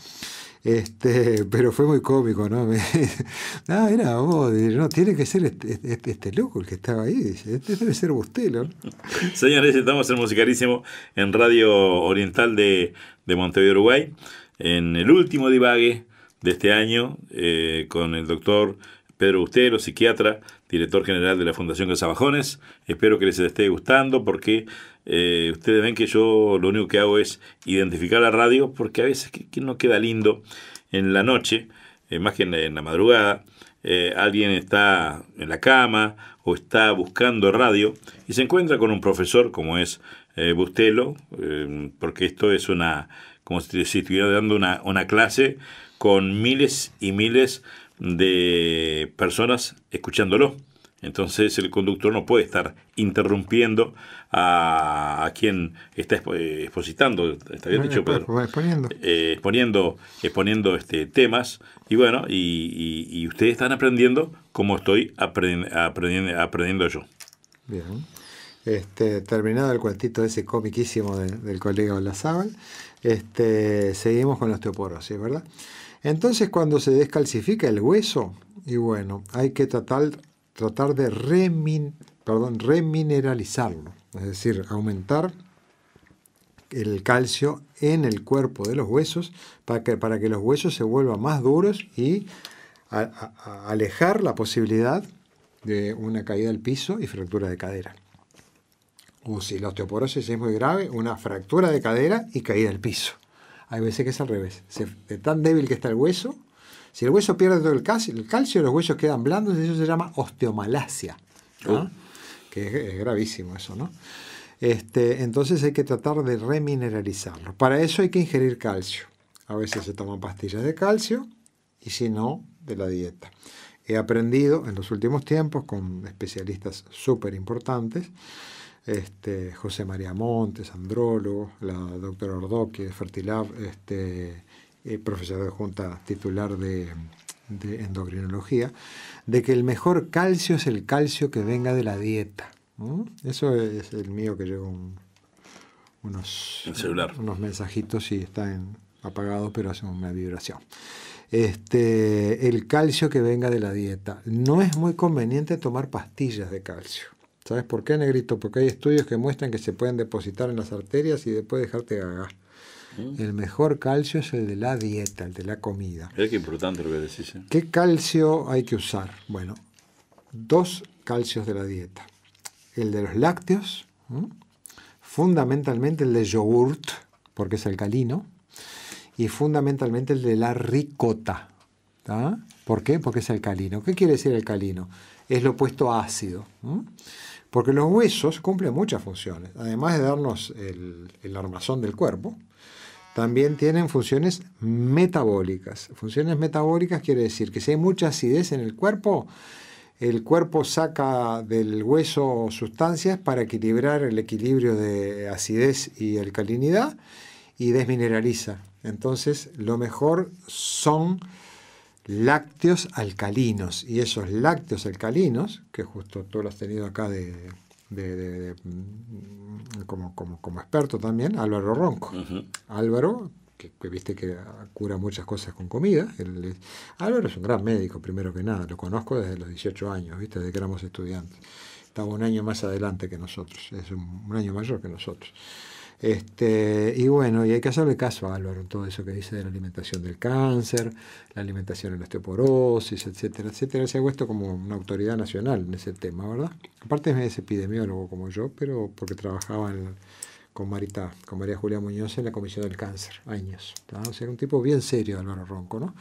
Este, pero fue muy cómico, ¿no? [laughs] era no, tiene que ser este este, este, este, loco el que estaba ahí, este debe ser Bustelo. [laughs] Señores, estamos en musicalísimo en Radio Oriental de, de Montevideo, Uruguay, en el último divague de este año, eh, con el doctor Pedro Bustelo, psiquiatra, director general de la Fundación Casabajones. Espero que les esté gustando porque eh, ustedes ven que yo lo único que hago es identificar la radio porque a veces no queda lindo en la noche, eh, más que en, la madrugada. Eh, alguien está en la cama o está buscando radio y se encuentra con un profesor como es Bustelo, porque esto es una, como si, estuviera dando una, una clase con miles y miles de personas escuchándolo. Entonces el conductor no puede estar interrumpiendo a, quien está eh, expositando, está bien dicho, pues, Pedro. Pues, exponiendo. Eh, exponiendo, exponiendo este, temas. Y bueno, y, ustedes están aprendiendo como estoy aprendiendo, aprendiendo yo. Bien. Este, terminado el cuartito ese comiquísimo del colega Olazábal, este, seguimos con la osteoporosis, ¿verdad? Entonces, cuando se descalcifica el hueso, y bueno, hay que tratar tratar de remineralizarlo, es decir, aumentar el calcio en el cuerpo de los huesos para que, para que los huesos se vuelvan más duros y alejar la posibilidad de una caída al piso y fractura de cadera. O si la osteoporosis es muy grave, una fractura de cadera y caída al piso. Hay veces que es al revés. Se, tan débil que está el hueso, si el hueso pierde todo el calcio, el calcio los huesos quedan blandos, y eso se llama osteomalacia. Ah. Que es, gravísimo eso, ¿no? Este, entonces hay que tratar de remineralizarlo. Para eso hay que ingerir calcio. A veces se toman pastillas de calcio y si no, de la dieta. He aprendido en los últimos tiempos con especialistas súper importantes, este, José María Montes, andrólogo, la doctora Ordoque, de Fertilab, este, eh, profesor de junta titular de, endocrinología, de que el mejor calcio es el calcio que venga de la dieta. Eso es el mío que llevo unos, celular. unos mensajitos y está en, apagado, pero hace una vibración. Este, el calcio que venga de la dieta. No es muy conveniente tomar pastillas de calcio. ¿Sabes por qué, negrito? Porque hay estudios que muestran que se pueden depositar en las arterias y después dejarte gagar. El mejor calcio es el de la dieta, el de la comida. Es que importante lo que decís. ¿eh? ¿Qué calcio hay que usar? Bueno, dos calcios de la dieta. El de los lácteos, fundamentalmente el de yogurt, porque es alcalino, y fundamentalmente el de la ricota. ¿Por qué? Porque es alcalino. ¿Qué quiere decir alcalino? Es lo opuesto a ácido. Porque los huesos cumplen muchas funciones. Además de darnos el armazón del cuerpo, también tienen funciones metabólicas. Funciones metabólicas quiere decir que si hay mucha acidez en el cuerpo, el cuerpo saca del hueso sustancias para equilibrar el equilibrio de acidez y alcalinidad y desmineraliza. Entonces, lo mejor son lácteos alcalinos. Y esos lácteos alcalinos, que justo tú lo has tenido acá de, de, mm, como, como, experto también, Álvaro Ronco. Álvaro, que, viste que cura muchas cosas con comida. Él, Álvaro es un gran médico, primero que nada. Lo conozco desde los 18 años, viste, desde que éramos estudiantes. Estaba un año más adelante que nosotros, es un año mayor que nosotros. Este, y bueno, y hay que hacerle caso a Álvaro en todo eso que dice de la alimentación del cáncer, la alimentación en la osteoporosis, etcétera, etcétera. Se ha puesto como una autoridad nacional en ese tema, ¿verdad? Aparte es epidemiólogo como yo, pero porque trabajaba con con María Julia Muñoz en la Comisión del Cáncer, años. O sea, un tipo bien serio, Álvaro Ronco, ¿no?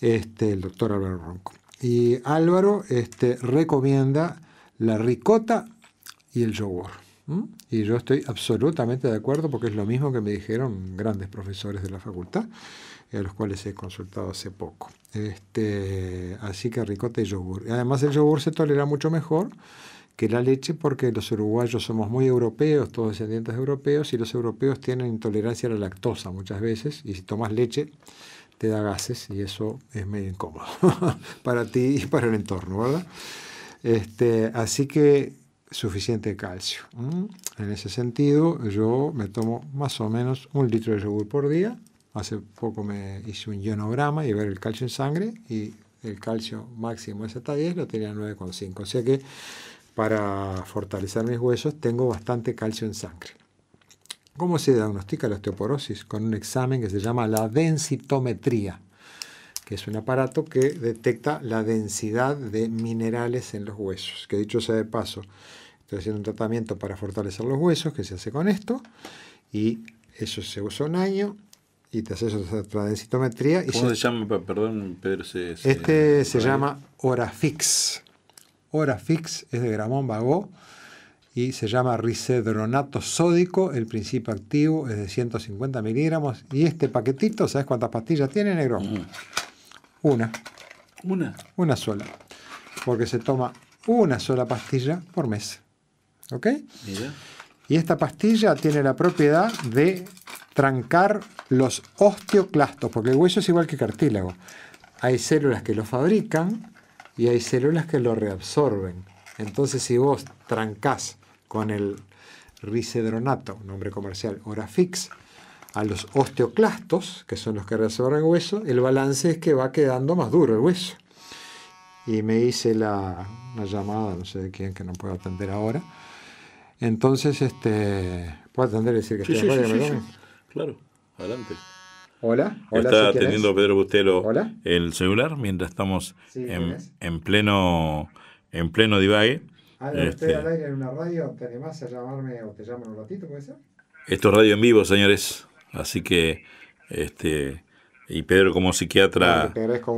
Este, el doctor Álvaro Ronco. Y Álvaro este, recomienda la ricota y el yogur. ¿Mm? Y yo estoy absolutamente de acuerdo porque es lo mismo que me dijeron grandes profesores de la facultad, eh, a los cuales he consultado hace poco. Este, así que ricota y yogur. Además el yogur se tolera mucho mejor que la leche porque los uruguayos somos muy europeos, todos descendientes de europeos, y los europeos tienen intolerancia a la lactosa muchas veces, y si tomas leche te da gases y eso es medio incómodo [laughs] para ti y para el entorno, ¿verdad? Este, así que suficiente calcio. En ese sentido, yo me tomo más o menos un litro de yogur por día. Hace poco me hice un ionograma y ver el calcio en sangre y el calcio máximo es hasta 10, lo tenía 9,5. O sea que para fortalecer mis huesos tengo bastante calcio en sangre. ¿Cómo se diagnostica la osteoporosis? Con un examen que se llama la densitometría, que es un aparato que detecta la densidad de minerales en los huesos, que dicho sea de paso, Estoy haciendo un tratamiento para fortalecer los huesos, que se hace con esto, y eso se usa un año y te haces otra densitometría. Y ¿Cómo se, llama, perdón, Pedro? Se, este se llama Orafix. Orafix es de Gramón Bagó y se llama risedronato sódico, el principio activo es de 150 miligramos. Y este paquetito, ¿sabes cuántas pastillas tiene, negro? Una. Una. Una sola. Porque se toma una sola pastilla por mes. ¿Ok? Y esta pastilla tiene la propiedad de trancar los osteoclastos, porque el hueso es igual que cartílago. Hay células que lo fabrican y hay células que lo reabsorben. Entonces, si vos trancás con el risedronato, nombre comercial, Orafix, a los osteoclastos, que son los que reabsorben el hueso, el balance es que va quedando más duro el hueso. Y me hice la, llamada, no sé de quién, que no puedo atender ahora, entonces, este, ¿puedo atender y decir que estoy sí, en radio? Sí, claro, adelante. Hola, hola. Está atendiendo Pedro Bustelo el celular mientras estamos en, pleno en pleno divague. Ah, este, al aire en una radio? ¿Te animás a llamarme o te un ratito, puede ser? Esto es radio en vivo, señores. Así que este, y Pedro como psiquiatra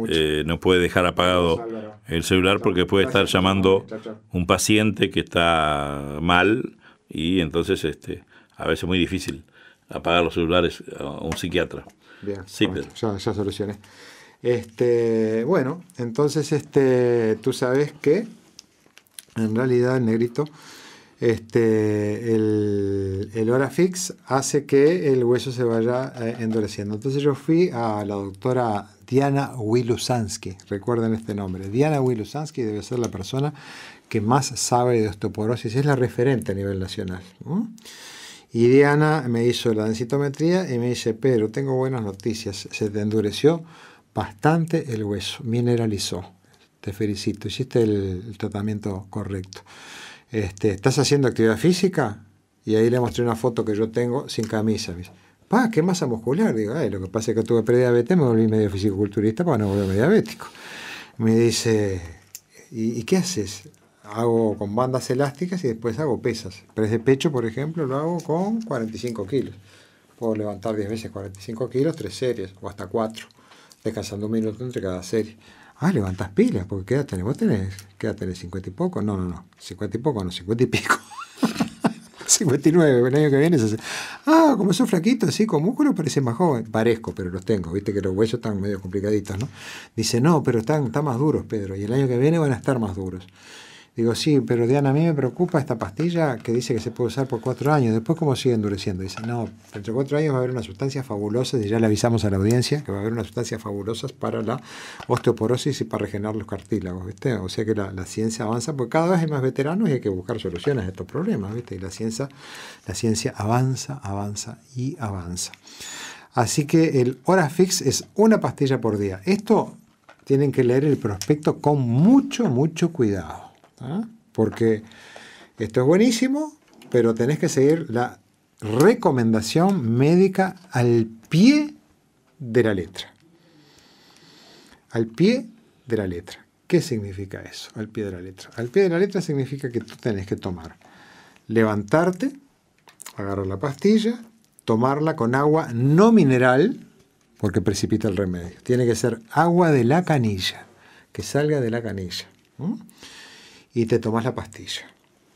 eh, no puede dejar apagado el celular porque puede estar llamando un paciente que está mal y entonces este, a veces es muy difícil apagar los celulares a un psiquiatra. Bien, sí, Ya, solucioné. Este, bueno, entonces este, tú sabes que en realidad, el negrito, este, el, el fix hace que el hueso se vaya eh, endureciendo. Entonces yo fui a la doctora Diana Wilusansky, recuerden este nombre. Diana Wilusansky debe ser la persona que más sabe de osteoporosis, es la referente a nivel nacional. Y Diana me hizo la densitometría y me dice, pero tengo buenas noticias, se te endureció bastante el hueso, mineralizó. Te felicito, hiciste el tratamiento correcto. Este, ¿estás haciendo actividad física? Y ahí le mostré una foto que yo tengo sin camisa. dice, pa, qué masa muscular. Digo, lo que pasa es que tuve prediabetes, me volví medio fisicoculturista para pues no volverme diabético. Me dice, ¿y, qué haces? Hago con bandas elásticas y después hago pesas. Pres de pecho, por ejemplo, lo hago con 45 kilos. Puedo levantar 10 veces 45 kilos, tres series, o hasta cuatro, descansando un minuto entre cada serie ah, levantas pilas, porque quédate, vos tenés, quédate, 50 y poco, no, no, no, 50 y poco, no, 50 y pico. 59, [laughs] el año que viene. Se hace. Ah, como soy flaquito, así con músculo parece más joven. Parezco, pero los tengo. Viste que los huesos están medio complicaditos, ¿no? Dice, no, pero están, están más duros, Pedro. Y el año que viene van a estar más duros. Digo, sí, pero Diana, a mí me preocupa esta pastilla que dice que se puede usar por cuatro años. Después, ¿cómo sigue endureciendo? Dice, no, entre cuatro años va a haber una sustancia fabulosa y ya le avisamos a la audiencia que va a haber una sustancia fabulosa para la osteoporosis y para regenerar los cartílagos, ¿viste? O sea que la, ciencia avanza, porque cada vez hay más veteranos y hay que buscar soluciones a estos problemas, ¿viste? Y la ciencia, la ciencia avanza, avanza y avanza. Así que el Orafix es una pastilla por día. Esto tienen que leer el prospecto con mucho, mucho cuidado. ¿Ah? porque esto es buenísimo, pero tenés que seguir la recomendación médica al pie de la letra. Al pie de la letra. ¿Qué significa eso? Al pie de la letra. Al pie de la letra significa que tú tenés que tomar, levantarte, agarrar la pastilla, tomarla con agua no mineral, porque precipita el remedio. Tiene que ser agua de la canilla, que salga de la canilla y te tomas la pastilla.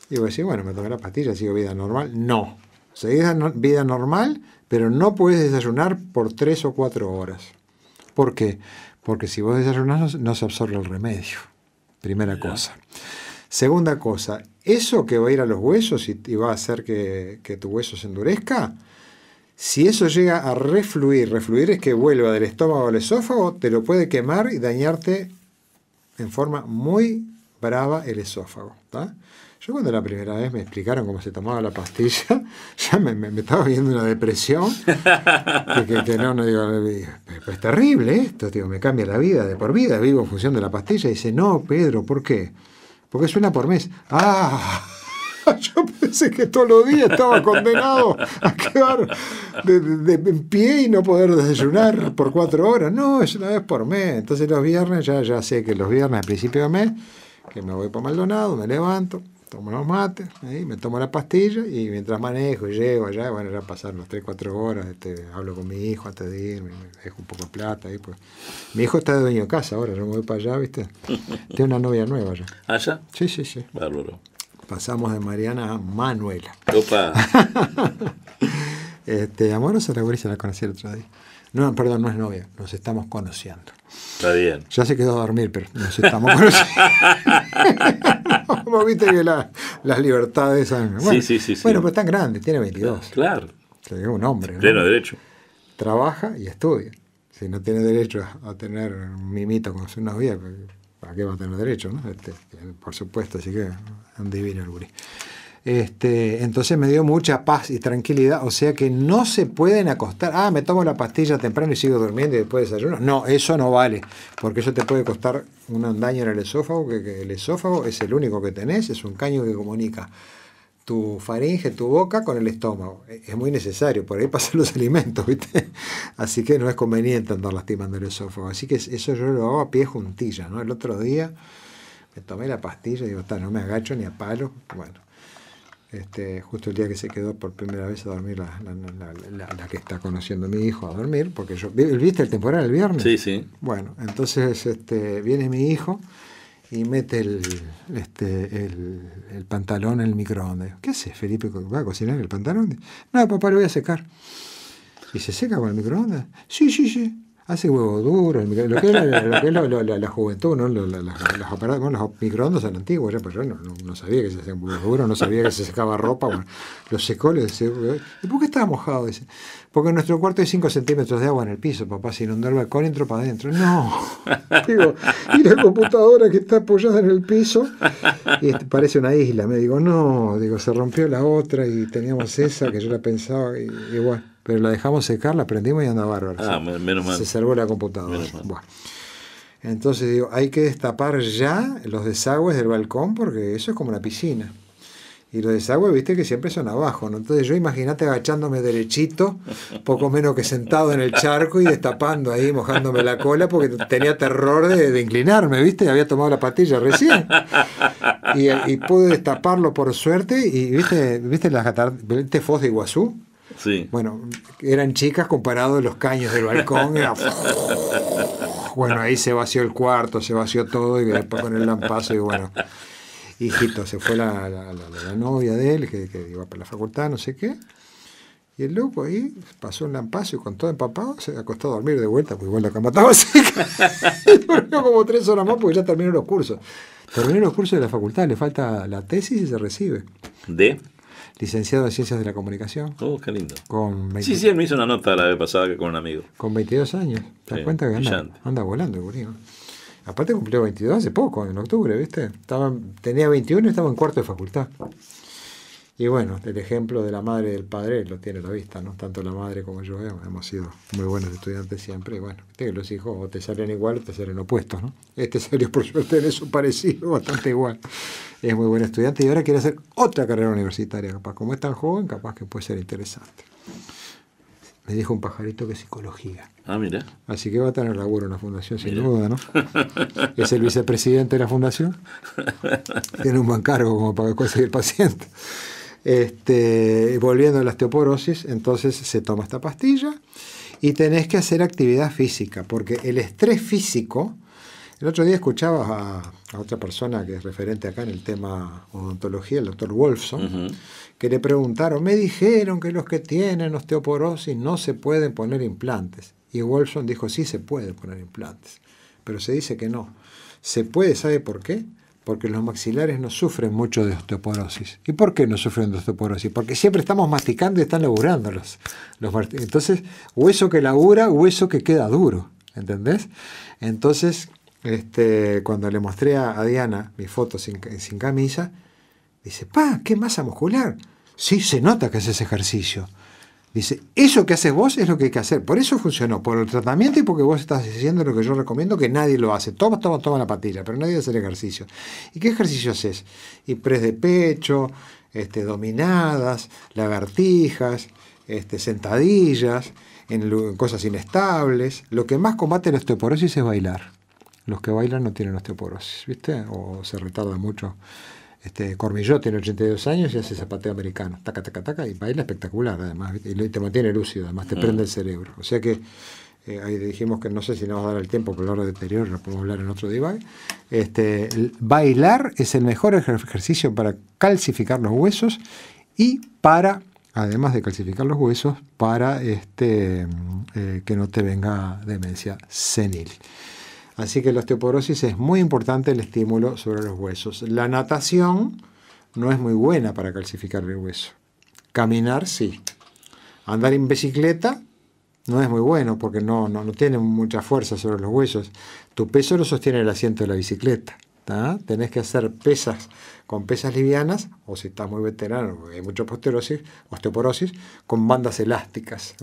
Y vos decís, bueno, me tomé la pastilla, sigo vida normal. No, seguís vida normal, pero no puedes desayunar por tres o cuatro horas. ¿Por qué? Porque si vos desayunás no, se absorbe el remedio. Primera cosa. Segunda cosa, eso que va a ir a los huesos y, va a hacer que, que, tu hueso se endurezca, si eso llega a refluir, refluir es que vuelva del estómago al esófago, te lo puede quemar y dañarte en forma muy paraba el esófago. Yo cuando la primera vez me explicaron cómo se tomaba la pastilla, [laughs] ya me, estaba viendo una depresión. que, no, es terrible esto, digo, me cambia la vida de por vida, vivo en función de la pastilla. dice, no, Pedro, ¿por qué? Porque suena por mes. ¡Ah! [laughs] Yo pensé que todos los días estaba condenado a quedar de, en pie y no poder desayunar por cuatro horas. No, es una vez por mes. Entonces los viernes, ya, ya sé que los viernes al principio de mes que me voy para Maldonado, me levanto, tomo los mates, me tomo la pastilla y mientras manejo y llego allá, bueno, ya pasar las 3, 4 horas, este, hablo con mi hijo hasta de dejo un poco de plata ahí, pues. Mi hijo está de dueño de casa ahora, yo me voy para allá, ¿viste? [laughs] Tengo una novia nueva allá. ¿Allá? ¿Ah, sí, sí, sí. Bárbaro. Pasamos de Mariana a Manuela. Opa. [laughs] Este, amorosa la gurisa la conocí el otro día. No, perdón, no es novia, nos estamos conociendo. Está bien. Ya se quedó a dormir, pero nos estamos conociendo. Como [laughs] viste que las libertades Bueno, sí, sí, sí, pero pues tan grande, tiene 22. Claro. es un hombre. ¿no? Pleno derecho. Trabaja y estudia. Si no tiene derecho a, tener un mimito con su novia, ¿para qué va a tener derecho? No? Este, por supuesto, así que un divino el gurí. Este, entonces me dio mucha paz y tranquilidad, o sea que no se pueden acostar, ah, me tomo la pastilla temprano y sigo durmiendo y después desayuno. No, eso no vale, porque eso te puede costar un daño en el esófago, que, el esófago es el único que tenés, es un caño que comunica tu faringe, tu boca con el estómago. E, es muy necesario, por ahí pasan los [laughs] alimentos, ¿viste? Así que no es conveniente andar lastimando el esófago. Así que eso yo lo hago a pie juntilla, ¿no? El otro día me tomé la pastilla y digo, está, no me agacho ni a palo. Bueno, este, justo el día que se quedó por primera vez a dormir, la, la, que está conociendo mi hijo a dormir, porque yo, ¿viste el temporal el viernes? Sí, sí. Bueno, entonces este, viene mi hijo y mete el, este, el, el pantalón en el microondas. ¿Qué haces, Felipe? ¿Va a cocinar el pantalón? No, papá, lo voy a secar. ¿Y se seca con el microondas? Sí, sí, sí hace huevo duro. lo que es la, juventud, ¿no? los microondas eran antiguos, pero pues yo no, no, sabía que se hacían huevos duros, no sabía que se secaba ropa, los secoles. ¿Y por qué estaba mojado? porque en nuestro cuarto hay 5 centímetros de agua en el piso, papá, Si inundó el balcón, entró para adentro. No, [laughs] digo, y la computadora que está apoyada en el piso, y este, parece una isla. Me digo, no, digo, se rompió la otra y teníamos esa que yo la pensaba y, pero la dejamos secar, la prendimos y anda bárbaro. Ah, menos mal. Se salvó la computadora. Entonces digo, hay que destapar ya los desagües del balcón porque eso es como una piscina. Y los desagües, viste que siempre son abajo, ¿no? Entonces yo imagínate agachándome derechito, poco menos que sentado en el charco y destapando ahí, mojándome la cola, porque tenía terror de, de inclinarme, viste, había tomado la patilla recién. Y, pude destaparlo por suerte, y viste, viste las cataratas, viste de Iguazú, bueno, eran chicas comparado a los caños del balcón. [laughs] bueno, ahí se vació el cuarto, se vació todo y después con el lampazo y bueno, hijito, se fue la, novia de él que, iba para la facultad, no sé qué. Y el loco ahí pasó el lampazo y con todo empapado se acostó a dormir de vuelta, porque igual la cama estaba [laughs] seca. como tres horas más porque ya terminó los cursos. Terminó los cursos de la facultad, le falta la tesis y se recibe. ¿De? licenciado en Ciencias de la Comunicación. Oh, qué lindo. Con sí, sí, me hizo una nota la vez pasada con un amigo. Con 22 años. ¿Te das cuenta que anda, anda volando el Aparte cumplió 22 hace poco, en octubre, ¿viste? tenía 21 y estaba en cuarto de facultad. Y bueno, el ejemplo de la madre y del padre lo tiene a la vista, ¿no? Tanto la madre como yo hemos sido muy buenos estudiantes siempre. Y bueno, los hijos o te salen igual o te salen opuestos, ¿no? Este [laughs] salió por suerte en eso parecido, bastante igual es muy buen estudiante y ahora quiere hacer otra carrera universitaria, capaz. Como es tan joven, capaz que puede ser interesante. Me dijo un pajarito que es psicología. Ah, mira. Así que va a tener laburo en la fundación, sin duda, ¿no? [laughs] Es el vicepresidente de la fundación. Tiene un buen cargo como para conseguir paciente. Este, volviendo a la osteoporosis, entonces se toma esta pastilla y tenés que hacer actividad física, porque el estrés físico el otro día escuchaba a, otra persona que es referente acá en el tema odontología, el doctor Wolfson, que le preguntaron, me dijeron que los que tienen osteoporosis no se pueden poner implantes. Y Wolfson dijo, sí se pueden poner implantes, pero se dice que no. Se puede, ¿sabe por qué? Porque los maxilares no sufren mucho de osteoporosis. ¿Y por qué no sufren de osteoporosis? Porque siempre estamos masticando y están laburándolos. Entonces, hueso que labura, hueso que queda duro. ¿Entendés? Entonces, este, cuando le mostré a, Diana mi foto sin, camisa, dice, pa, qué masa muscular. Sí, se nota que haces ejercicio. Dice, eso que haces vos es lo que hay que hacer. Por eso funcionó, por el tratamiento y porque vos estás haciendo lo que yo recomiendo, que nadie lo hace. Toma, toma, toma la patilla, pero nadie hace el ejercicio. ¿Y qué ejercicio haces? Y de pecho, este, dominadas, lagartijas, este, sentadillas, en, cosas inestables. Lo que más combate la osteoporosis es bailar los que bailan no tienen osteoporosis, ¿viste? O se retarda mucho. Este, Cormilló tiene 82 años y hace zapateo americano, taca, taca, taca, y baila espectacular además, y te mantiene lúcido, además te mm. prende el cerebro. O sea que eh, ahí dijimos que no sé si nos va a dar el tiempo por la hora de deterioro, lo podemos hablar en otro día. Este, bailar es el mejor ejercicio para calcificar los huesos y para, además de calcificar los huesos, para este, mm, eh, que no te venga demencia senil. Así que la osteoporosis es muy importante el estímulo sobre los huesos. La natación no es muy buena para calcificar el hueso. Caminar sí. Andar en bicicleta no es muy bueno porque no, no, no tiene mucha fuerza sobre los huesos. Tu peso lo sostiene el asiento de la bicicleta. ¿ah? Tenés que hacer pesas con pesas livianas, o si estás muy veterano, hay mucha osteoporosis, osteoporosis con bandas elásticas,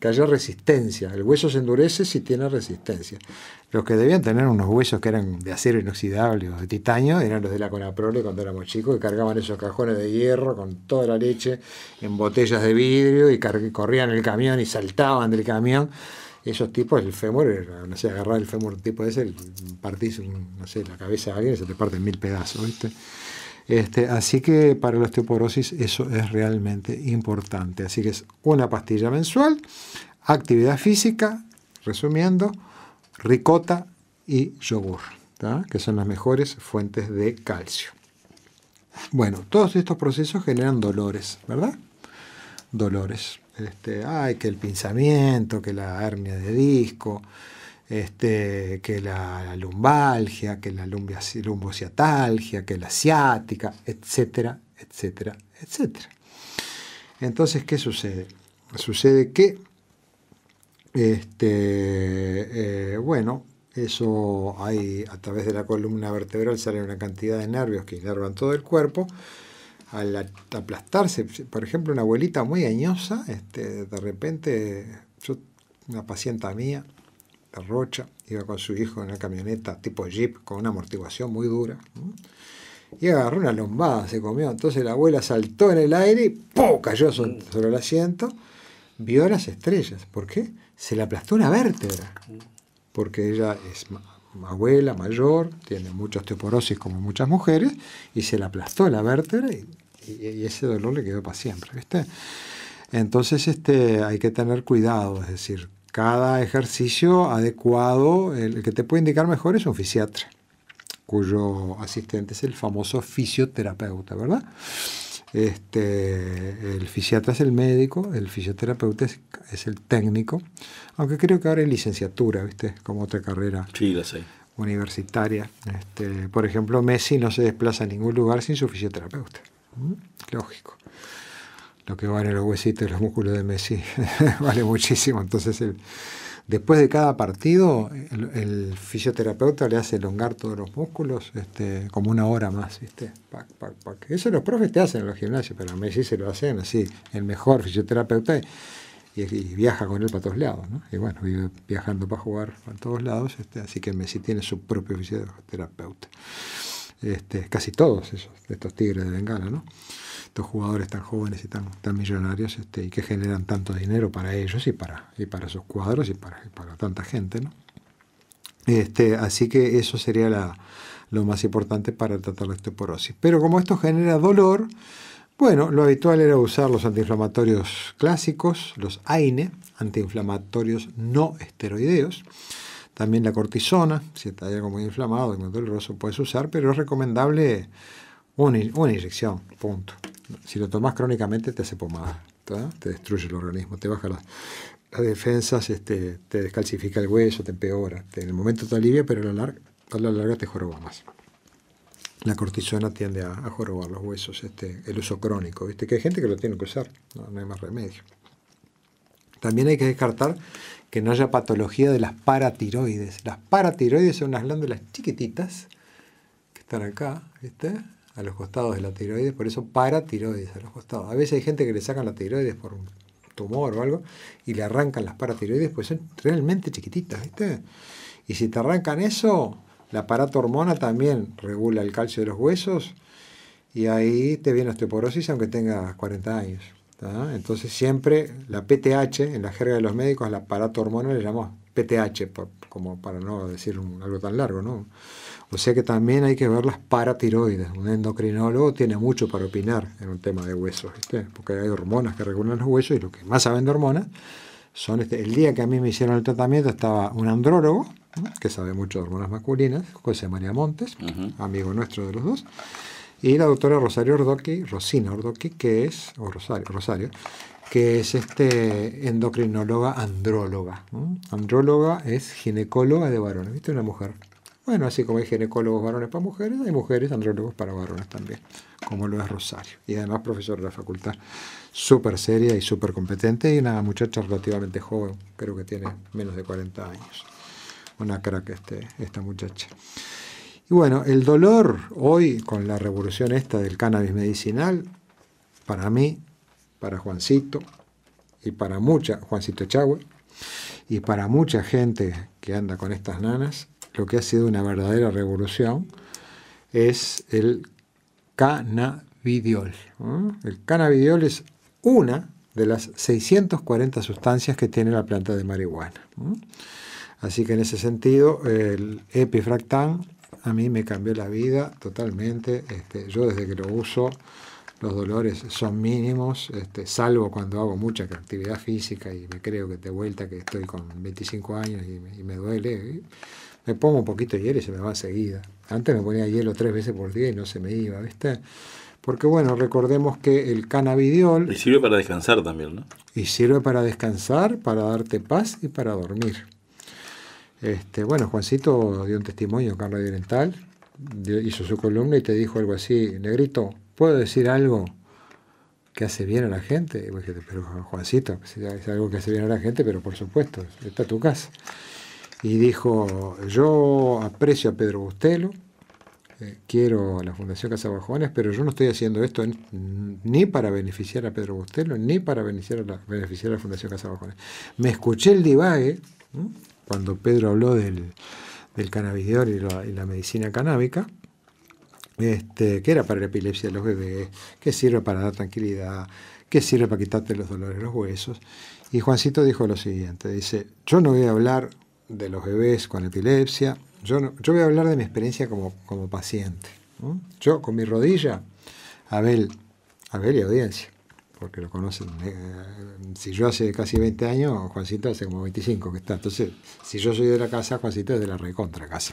que haya resistencia. El hueso se endurece si tiene resistencia. Los que debían tener unos huesos que eran de acero inoxidable o de titanio eran los de la Conaprole cuando éramos chicos, y cargaban esos cajones de hierro con toda la leche en botellas de vidrio y corrían el camión y saltaban del camión esos tipos, el fémur, eh, no sé, agarrar el fémur tipo ese, partís, no la cabeza de alguien y se te parte mil pedazos, ¿viste? Este, así que para la osteoporosis eso es realmente importante. Así que es una pastilla mensual, actividad física, resumiendo, ricota y yogur, que son las mejores fuentes de calcio. Bueno, todos estos procesos generan dolores, ¿verdad? Dolores. Este, que el pinzamiento, que la hernia de disco, este, que la, lumbalgia, que la lumbociatalgia, que la ciática, etcétera, etcétera, etcétera. Entonces, ¿qué sucede? Sucede que, este, eh, bueno, eso hay a través de la columna vertebral sale una cantidad de nervios que inervan todo el cuerpo al aplastarse, por ejemplo, una abuelita muy añosa, este, de repente, una paciente mía, de Rocha, iba con su hijo en una camioneta tipo jeep con una amortiguación muy dura, y agarró una lombada, se comió, entonces la abuela saltó en el aire y ¡pum! cayó mm. sobre el asiento, vio las estrellas, ¿por qué? Se le aplastó una vértebra, porque ella es abuela mayor, tiene mucha osteoporosis como muchas mujeres, y se le aplastó la vértebra y y, ese dolor le quedó para siempre, ¿viste? Entonces este, hay que tener cuidado, es decir, cada ejercicio adecuado, el que te puede indicar mejor es un fisiatra, cuyo asistente es el famoso fisioterapeuta, ¿verdad? Este, el fisiatra es el médico, el fisioterapeuta es, el técnico, aunque creo que ahora hay licenciatura, ¿viste? Como otra carrera universitaria. Este, por ejemplo, Messi no se desplaza a ningún lugar sin su fisioterapeuta. ¿Mm? Lógico. Lo que vale los huesitos y los músculos de Messi [laughs] vale muchísimo. Entonces, después de cada partido, el, fisioterapeuta le hace elongar todos los músculos este, como una hora más. ¿viste? Eso los profes te hacen en los gimnasios, pero a Messi se lo hacen así. El mejor fisioterapeuta. y, viaja con él para todos lados, Y bueno, vive viajando para jugar para todos lados, este, así que Messi tiene su propio fisioterapeuta. Este, casi todos esos, estos tigres de Bengala, Estos jugadores tan jóvenes y tan, tan millonarios este, y que generan tanto dinero para ellos y para, y para sus cuadros y para, tanta gente, este, así que eso sería lo más importante para tratar la osteoporosis. Pero como esto genera dolor, bueno, lo habitual era usar los antiinflamatorios clásicos, los AINE, antiinflamatorios no esteroideos. También la cortisona, si está algo muy inflamado y muy doloroso, puedes usar, pero es recomendable una, inyección, punto. Si lo tomas crónicamente te hace pomada, te destruye el organismo, te baja las, defensas, este, te descalcifica el hueso, te empeora. En el momento te alivia, pero a la larga, a la larga te joroba más. La cortisona tiende a, jorobar los huesos, este, el uso crónico, ¿viste? que hay gente que lo tiene que usar, no hay más remedio. También hay que descartar que no haya patología de las paratiroides. Las paratiroides son unas glándulas chiquititas que están acá, ¿viste? A los costados de la tiroides, por eso paratiroides a los costados. A veces hay gente que le sacan la tiroides por un tumor o algo y le arrancan las paratiroides, pues son realmente chiquititas, ¿viste? Y si te arrancan eso, la paratormona también regula el calcio de los huesos y ahí te viene osteoporosis aunque tengas 40 años. Entonces siempre la PTH, en la jerga de los médicos, al aparato hormonal le llamamos PTH, como para no decir algo tan largo, ¿no? O sea que también hay que ver las paratiroides. Un endocrinólogo tiene mucho para opinar en un tema de huesos, porque hay hormonas que regulan los huesos y lo que más saben de hormonas son... Este, el día que a mí me hicieron el tratamiento estaba un andrólogo, que sabe mucho de hormonas masculinas, José María Montes, amigo nuestro de los dos y la doctora Rosario Ordoqui, Rosina Ordoqui, que es, o Rosario, Rosario que es este endocrinóloga andróloga. Andróloga es ginecóloga de varones, ¿viste? Una mujer. Bueno, así como hay ginecólogos varones para mujeres, hay mujeres andrólogos para varones también, como lo es Rosario. Y además profesora de la facultad, súper seria y súper competente y una muchacha relativamente joven, creo que tiene menos de 40 años. Una crack este, esta muchacha. Y bueno, el dolor hoy con la revolución esta del cannabis medicinal, para mí, para Juancito y para mucha, Juancito Echagüe, y para mucha gente que anda con estas nanas, lo que ha sido una verdadera revolución es el cannabidiol. ¿eh? El cannabidiol es una de las 640 sustancias que tiene la planta de marihuana. ¿eh? Así que en ese sentido, el epifractán a mí me cambió la vida totalmente. Este, yo desde que lo uso, los dolores son mínimos, este, salvo cuando hago mucha actividad física y me creo que de vuelta que estoy con 25 años y me, duele. me pongo un poquito de hielo y se me va seguida. Antes me ponía hielo tres veces por día y no se me iba, ¿viste? Porque bueno, recordemos que el cannabidiol... Y sirve para descansar también, ¿no? Y sirve para descansar, para darte paz y para dormir. Este, bueno, Juancito dio un testimonio acá en Oriental, hizo su columna y te dijo algo así, negrito, ¿puedo decir algo que hace bien a la gente? pero Juancito, es algo que hace bien a la gente, pero por supuesto, está tu casa. Y dijo, yo aprecio a Pedro Bustelo, eh, quiero a la Fundación Casa Bajones, pero yo no estoy haciendo esto ni para beneficiar a Pedro Bustelo, ni para beneficiar a la, Fundación Casa Bajones. Me escuché el divague cuando Pedro habló del, del cannabidiol y la, medicina canábica, este, que era para la epilepsia de los bebés, que sirve para dar tranquilidad, que sirve para quitarte los dolores de los huesos. Y Juancito dijo lo siguiente, dice, yo no voy a hablar de los bebés con epilepsia, yo, yo voy a hablar de mi experiencia como, como paciente. Yo con mi rodilla, Abel, Abel y audiencia, porque lo conocen. Eh, si yo hace casi 20 años, Juancito hace como 25 que está. Entonces, si yo soy de la casa, Juancito es de la recontra casa.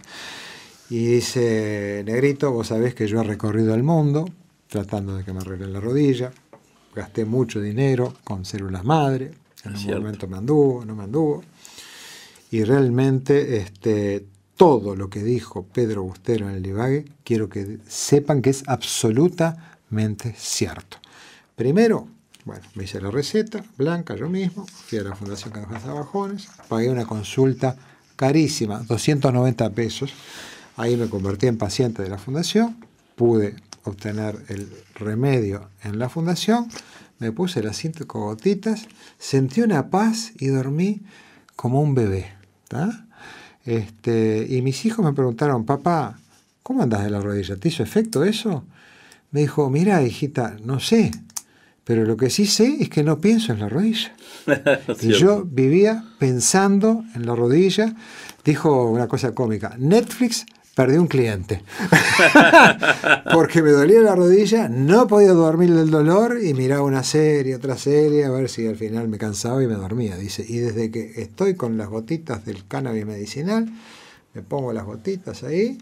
Y dice, Negrito, vos sabés que yo he recorrido el mundo tratando de que me arreglen la rodilla. Gasté mucho dinero con células madre. En algún momento me anduvo, no me anduvo. Y realmente este, todo lo que dijo Pedro Bustero en el divague, quiero que sepan que es absolutamente cierto. Primero, bueno, me hice la receta, blanca yo mismo, fui a la Fundación Canjas Abajones, pagué una consulta carísima, 290 pesos. Ahí me convertí en paciente de la fundación, pude obtener el remedio en la fundación, me puse las cinco gotitas, sentí una paz y dormí como un bebé. Este, y mis hijos me preguntaron, papá, ¿cómo andas de la rodilla? ¿Te hizo efecto eso? Me dijo, mira, hijita, no sé, pero lo que sí sé es que no pienso en la rodilla. [laughs] yo vivía pensando en la rodilla. Dijo una cosa cómica, Netflix perdí un cliente. [laughs] Porque me dolía la rodilla, no podía dormir del dolor y miraba una serie, otra serie, a ver si al final me cansaba y me dormía. Dice, y desde que estoy con las gotitas del cannabis medicinal, me pongo las gotitas ahí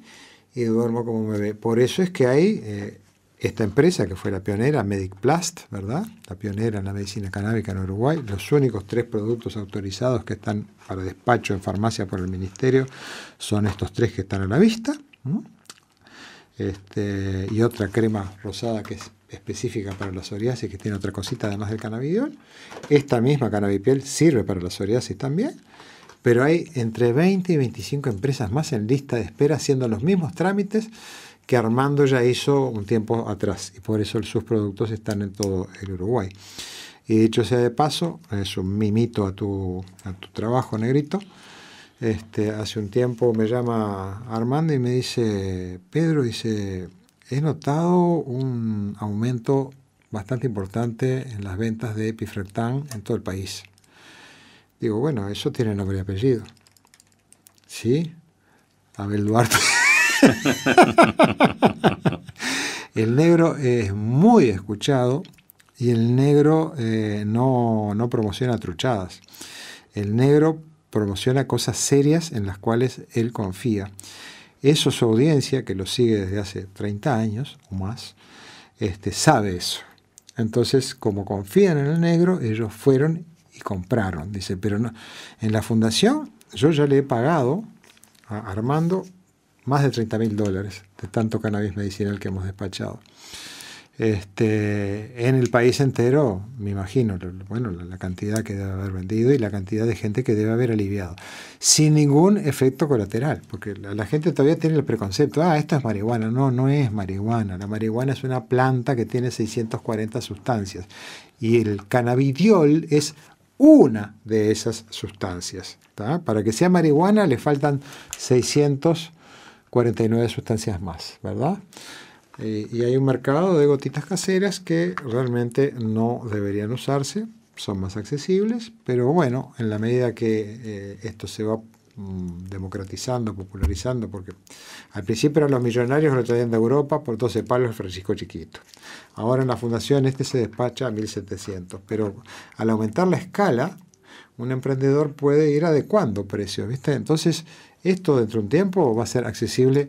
y duermo como me ve. Por eso es que hay eh, esta empresa que fue la pionera, MedicPlast, ¿verdad? La pionera en la medicina canábica en Uruguay. Los únicos tres productos autorizados que están para despacho en farmacia por el ministerio son estos tres que están a la vista. Este, y otra crema rosada que es específica para la psoriasis, que tiene otra cosita además del cannabidiol. Esta misma cannabipiel sirve para la psoriasis también pero hay entre 20 y 25 empresas más en lista de espera haciendo los mismos trámites que Armando ya hizo un tiempo atrás y por eso sus productos están en todo el Uruguay. Y dicho sea de paso, es un mimito a tu, trabajo, negrito. Este, hace un tiempo me llama Armando y me dice, Pedro, dice, he notado un aumento bastante importante en las ventas de Epifractán en todo el país. Digo, bueno, eso tiene nombre y apellido. ¿Sí? Abel Duarte. [laughs] el negro es muy escuchado y el negro eh, no, promociona truchadas. El negro promociona cosas serias en las cuales él confía. Eso su audiencia, que lo sigue desde hace 30 años o más, este, sabe eso. Entonces, como confían en el negro, ellos fueron y compraron. Dice, pero no, en la fundación yo ya le he pagado a Armando más de 30 mil dólares de tanto cannabis medicinal que hemos despachado. Este, en el país entero, me imagino, bueno, la cantidad que debe haber vendido y la cantidad de gente que debe haber aliviado, sin ningún efecto colateral, porque la, gente todavía tiene el preconcepto, ah, esta es marihuana, no, no es marihuana, la marihuana es una planta que tiene 640 sustancias y el cannabidiol es una de esas sustancias. Para que sea marihuana le faltan 600 49 sustancias más, ¿verdad? Eh, y hay un mercado de gotitas caseras que realmente no deberían usarse, son más accesibles, pero bueno, en la medida que eh, esto se va mm, democratizando, popularizando, porque al principio eran los millonarios que lo traían de Europa por 12 palos el Francisco Chiquito. Ahora en la fundación este se despacha a 1700, pero al aumentar la escala, un emprendedor puede ir adecuando precios, ¿viste? Entonces, esto dentro de un tiempo va a ser accesible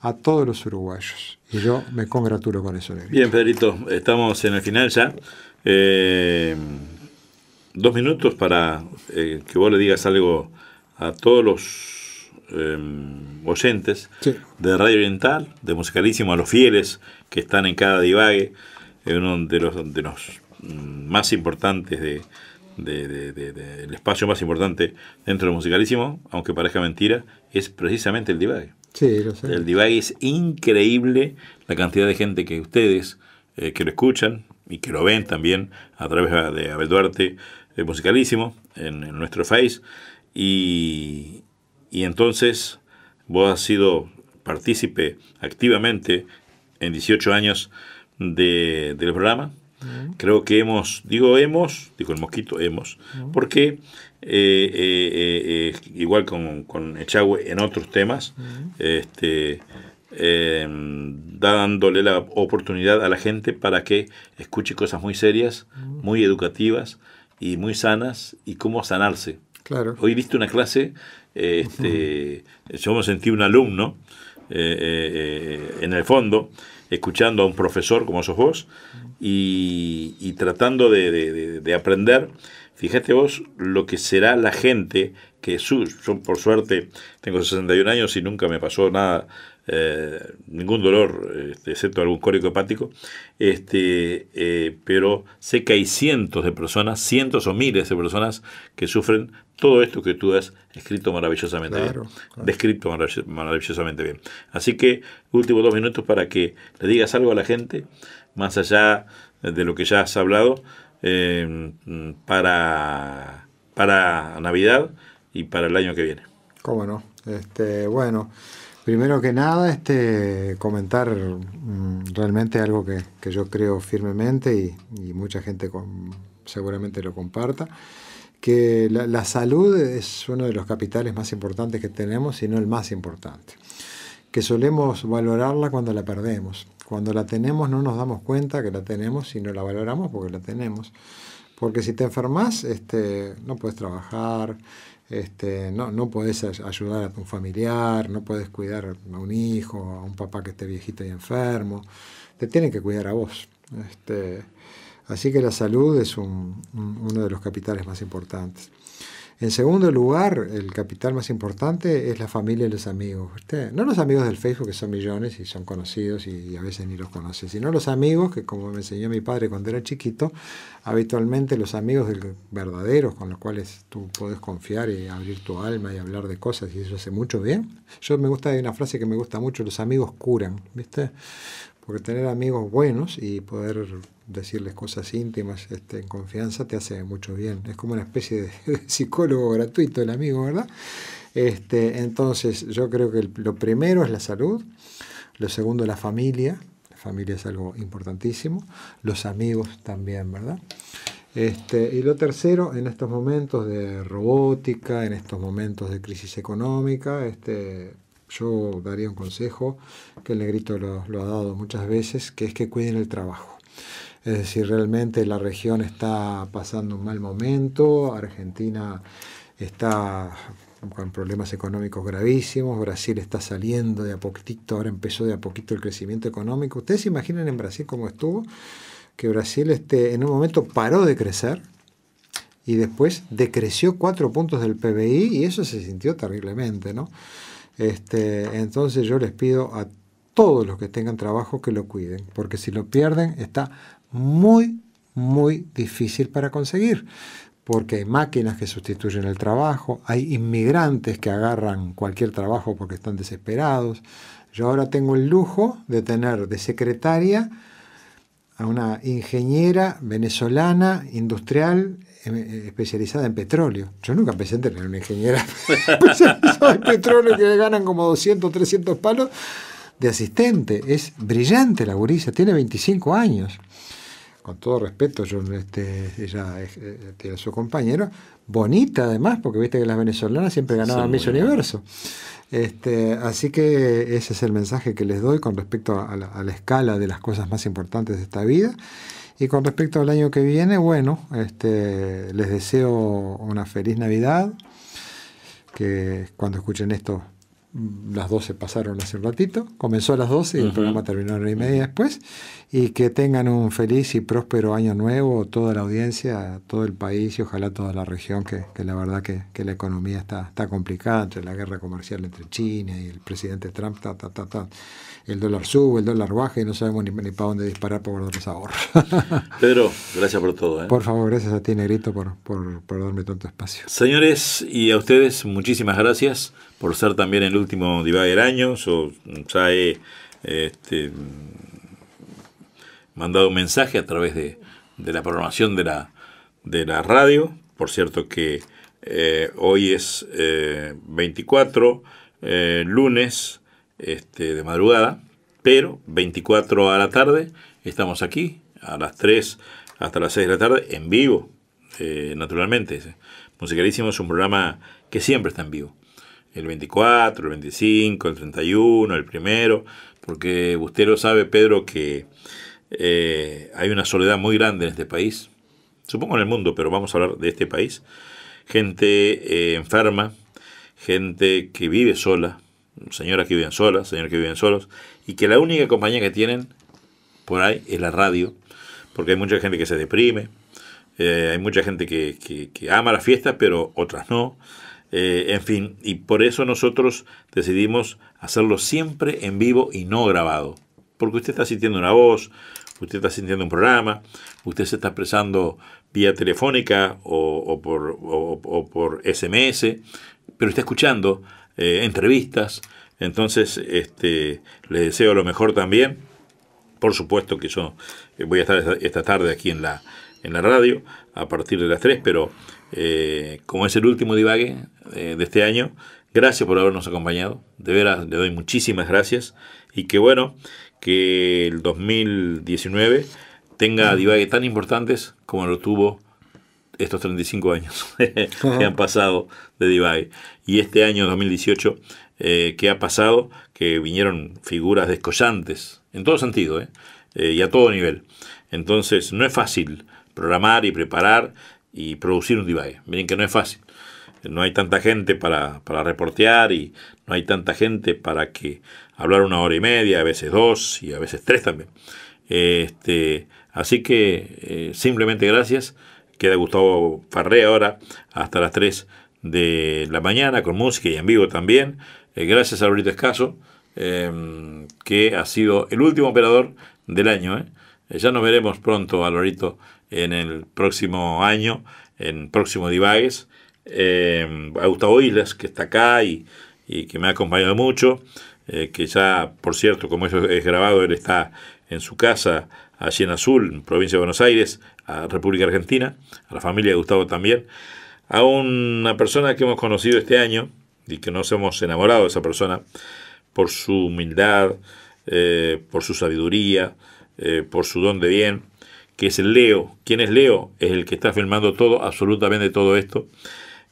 a todos los uruguayos. Y yo me congratulo con eso. Bien, Pedrito, estamos en el final ya. Eh, dos minutos para eh, que vos le digas algo a todos los em, oyentes de Radio Oriental, de Musicalísimo, a los fieles que están en cada divague, uno de los mm, más importantes de del de, espacio más importante dentro de Musicalísimo, aunque parezca mentira, es precisamente el divague. Sí, lo sé. El divague es increíble la cantidad de gente que ustedes, eh, que lo escuchan y que lo ven también a través de Abel Duarte Musicalísimo en, nuestro Face. Y, y entonces vos has sido partícipe activamente en 18 años del programa Creo que hemos, digo hemos, digo el mosquito, hemos, porque eh, eh, eh, igual con, con Echagüe en otros temas, este, em, dándole la oportunidad a la gente para que escuche cosas muy serias, muy educativas y muy sanas y cómo sanarse. Claro. Hoy viste una clase, este, yo me sentí un alumno en el fondo escuchando a un profesor como sos vos y, tratando de, aprender. Fíjate vos lo que será la gente que su, yo por suerte tengo 61 años y nunca me pasó nada eh, ningún dolor, este, excepto algún cólico hepático, este, eh, pero sé que hay cientos de personas, cientos o miles de personas que sufren todo esto que tú has escrito maravillosamente bien, descrito maravillosamente bien. Así que últimos dos minutos para que le digas algo a la gente, más allá de lo que ya has hablado, eh, para, para Navidad y para el año que viene. ¿Cómo no? Este, bueno. Primero que nada, este, comentar mm, realmente algo que, yo creo firmemente y, mucha gente seguramente lo comparta, que la, salud es uno de los capitales más importantes que tenemos y no el más importante, que solemos valorarla cuando la perdemos. Cuando la tenemos no nos damos cuenta que la tenemos y no la valoramos porque la tenemos. Porque si te enfermas, este, no puedes trabajar, este, no, no podés ayudar a tu familiar, no podés cuidar a un hijo, a un papá que esté viejito y enfermo. Te tienen que cuidar a vos. Este, así que la salud es uno de los capitales más importantes. En segundo lugar, el capital más importante es la familia y los amigos. No los amigos del Facebook, que son millones y son conocidos y, a veces ni los conoces, sino los amigos que, como me enseñó mi padre cuando era chiquito, habitualmente los amigos verdaderos con los cuales tú puedes confiar y abrir tu alma y hablar de cosas, y eso hace mucho bien. Yo me gusta, hay una frase que me gusta mucho, los amigos curan, ¿viste? Porque tener amigos buenos y poder decirles cosas íntimas este, en confianza te hace mucho bien. Es como una especie de, [laughs] psicólogo gratuito el amigo, ¿verdad? Este, entonces, yo creo que lo primero es la salud, lo segundo la familia, la familia es algo importantísimo, los amigos también, ¿verdad? Este, y lo tercero, en estos momentos de robótica, en estos momentos de crisis económica, este, yo daría un consejo que el negrito lo, lo ha dado muchas veces, que es que cuiden el trabajo. Es decir, realmente la región está pasando un mal momento, Argentina está con problemas económicos gravísimos, Brasil está saliendo de a poquitito, ahora empezó de a poquito el crecimiento económico. ¿Ustedes se imaginan en Brasil cómo estuvo? Que Brasil este, en un momento paró de crecer y después decreció cuatro puntos del PBI y eso se sintió terriblemente, ¿no? Este, entonces yo les pido a todos los que tengan trabajo que lo cuiden, porque si lo pierden está muy, muy difícil para conseguir, porque hay máquinas que sustituyen el trabajo, hay inmigrantes que agarran cualquier trabajo porque están desesperados. Yo ahora tengo el lujo de tener de secretaria a una ingeniera venezolana industrial em, eh, especializada en petróleo. Yo nunca pensé en tener una ingeniera [laughs] especializada en petróleo que le ganan como 200, 300 palos de asistente. Es brillante la gurisa, tiene 25 años con todo respeto, yo, este, ella es, eh, su compañero, bonita además, porque viste que las venezolanas siempre ganaban Miss Universo. Este, así que ese es el mensaje que les doy con respecto a la, a la, escala de las cosas más importantes de esta vida. Y con respecto al año que viene, bueno, este, les deseo una feliz Navidad, que cuando escuchen esto las 12 pasaron hace un ratito, comenzó a las 12 y el programa terminó a y media después, y que tengan un feliz y próspero año nuevo, toda la audiencia, todo el país y ojalá toda la región, que, la verdad que, la economía está, está complicada entre la guerra comercial entre China y el presidente Trump, ta, ta, ta, ta el dólar sube, el dólar baje y no sabemos ni, para dónde disparar para guardar los ahorros. [laughs] Pedro, gracias por todo. ¿eh? Por favor, gracias a ti, Negrito, por, darme tanto espacio. Señores, y a ustedes muchísimas gracias por ser también el último del Año. Yo ya he este, mandado un mensaje a través de, de la programación de la, de la radio. Por cierto que eh, hoy es 24, eh, lunes este, de madrugada, pero 24 a la tarde estamos aquí, a las 3 hasta las 6 de la tarde, en vivo, eh, naturalmente. Musicalísimo es un programa que siempre está en vivo. El 24, el 25, el 31, el primero, porque usted lo sabe, Pedro, que eh, hay una soledad muy grande en este país, supongo en el mundo, pero vamos a hablar de este país. Gente eh, enferma, gente que vive sola, señoras que viven solas, señor que viven solos, y que la única compañía que tienen por ahí es la radio, porque hay mucha gente que se deprime, eh, hay mucha gente que, ama las fiestas, pero otras no. Eh, en fin, y por eso nosotros decidimos hacerlo siempre en vivo y no grabado. Porque usted está sintiendo una voz, usted está sintiendo un programa, usted se está expresando vía telefónica o, por, o por SMS, pero está escuchando eh, entrevistas. Entonces, este, les deseo lo mejor también. Por supuesto que yo eh, voy a estar esta tarde aquí en la, en la radio a partir de las 3, pero eh, como es el último divague de este año, gracias por habernos acompañado. De veras, le doy muchísimas gracias. Y que bueno, que el 2019 tenga divague tan importantes como lo tuvo estos 35 años [laughs] que han pasado de Dubai y este año 2018 eh, que ha pasado, que vinieron figuras descollantes, en todo sentido, ¿eh? Eh, y a todo nivel. Entonces no es fácil programar y preparar y producir un Dubai. Miren que no es fácil. No hay tanta gente para, para reportear y no hay tanta gente para que hablar una hora y media, a veces dos y a veces tres también. Este, así que simplemente gracias Queda Gustavo Farré ahora hasta las 3 de la mañana con música y en vivo también. Eh, gracias a Lorito Escaso, em, que ha sido el último operador del año. ¿eh? Eh, ya nos veremos pronto a en el próximo año, en próximo Divagues. Em, a Gustavo Islas, que está acá y, y que me ha acompañado mucho. que ya, por cierto, como eso es grabado, él está en su casa, allí en Azul, en provincia de Buenos Aires, a República Argentina, a la familia de Gustavo también, a una persona que hemos conocido este año y que nos hemos enamorado de esa persona por su humildad, eh, por su sabiduría, eh, por su don de bien, que es el Leo. ¿Quién es Leo? Es el que está filmando todo, absolutamente todo esto.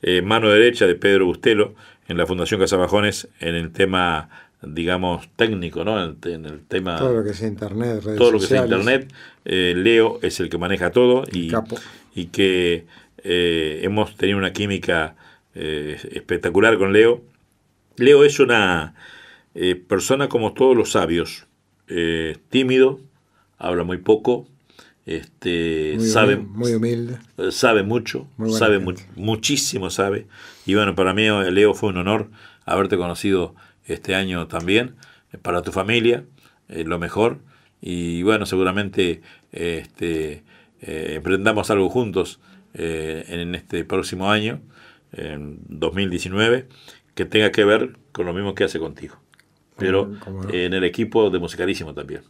Eh, mano derecha de Pedro Bustelo en la Fundación Casabajones en el tema digamos, técnico, ¿no? En, el tema... Todo lo que sea Internet, Todo lo que sea Internet. Eh, Leo es el que maneja todo y, y que eh, hemos tenido una química eh, espectacular con Leo. Leo es una persona como todos los sabios, tímido, habla muy poco, este, muy sabe, humilde, muy humilde. sabe mucho, sabe muchísimo, sabe. Y bueno, para mí, Leo, fue un honor haberte conocido este año también, eh, para tu familia, eh, lo mejor. Y bueno, seguramente este, eh, emprendamos algo juntos en este próximo año, en 2019, que tenga que ver con lo mismo que hace contigo. Pero en el equipo de Musicalísimo también.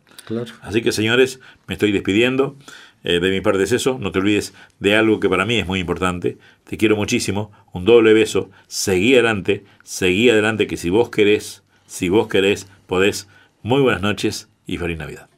Así que señores, me estoy despidiendo. Eh, de mi parte es eso, No te olvides de algo que para mí es muy importante. Te quiero muchísimo. Un doble beso. Seguí adelante. Seguí adelante que si vos querés, si vos querés, podés. Muy buenas noches y feliz Navidad.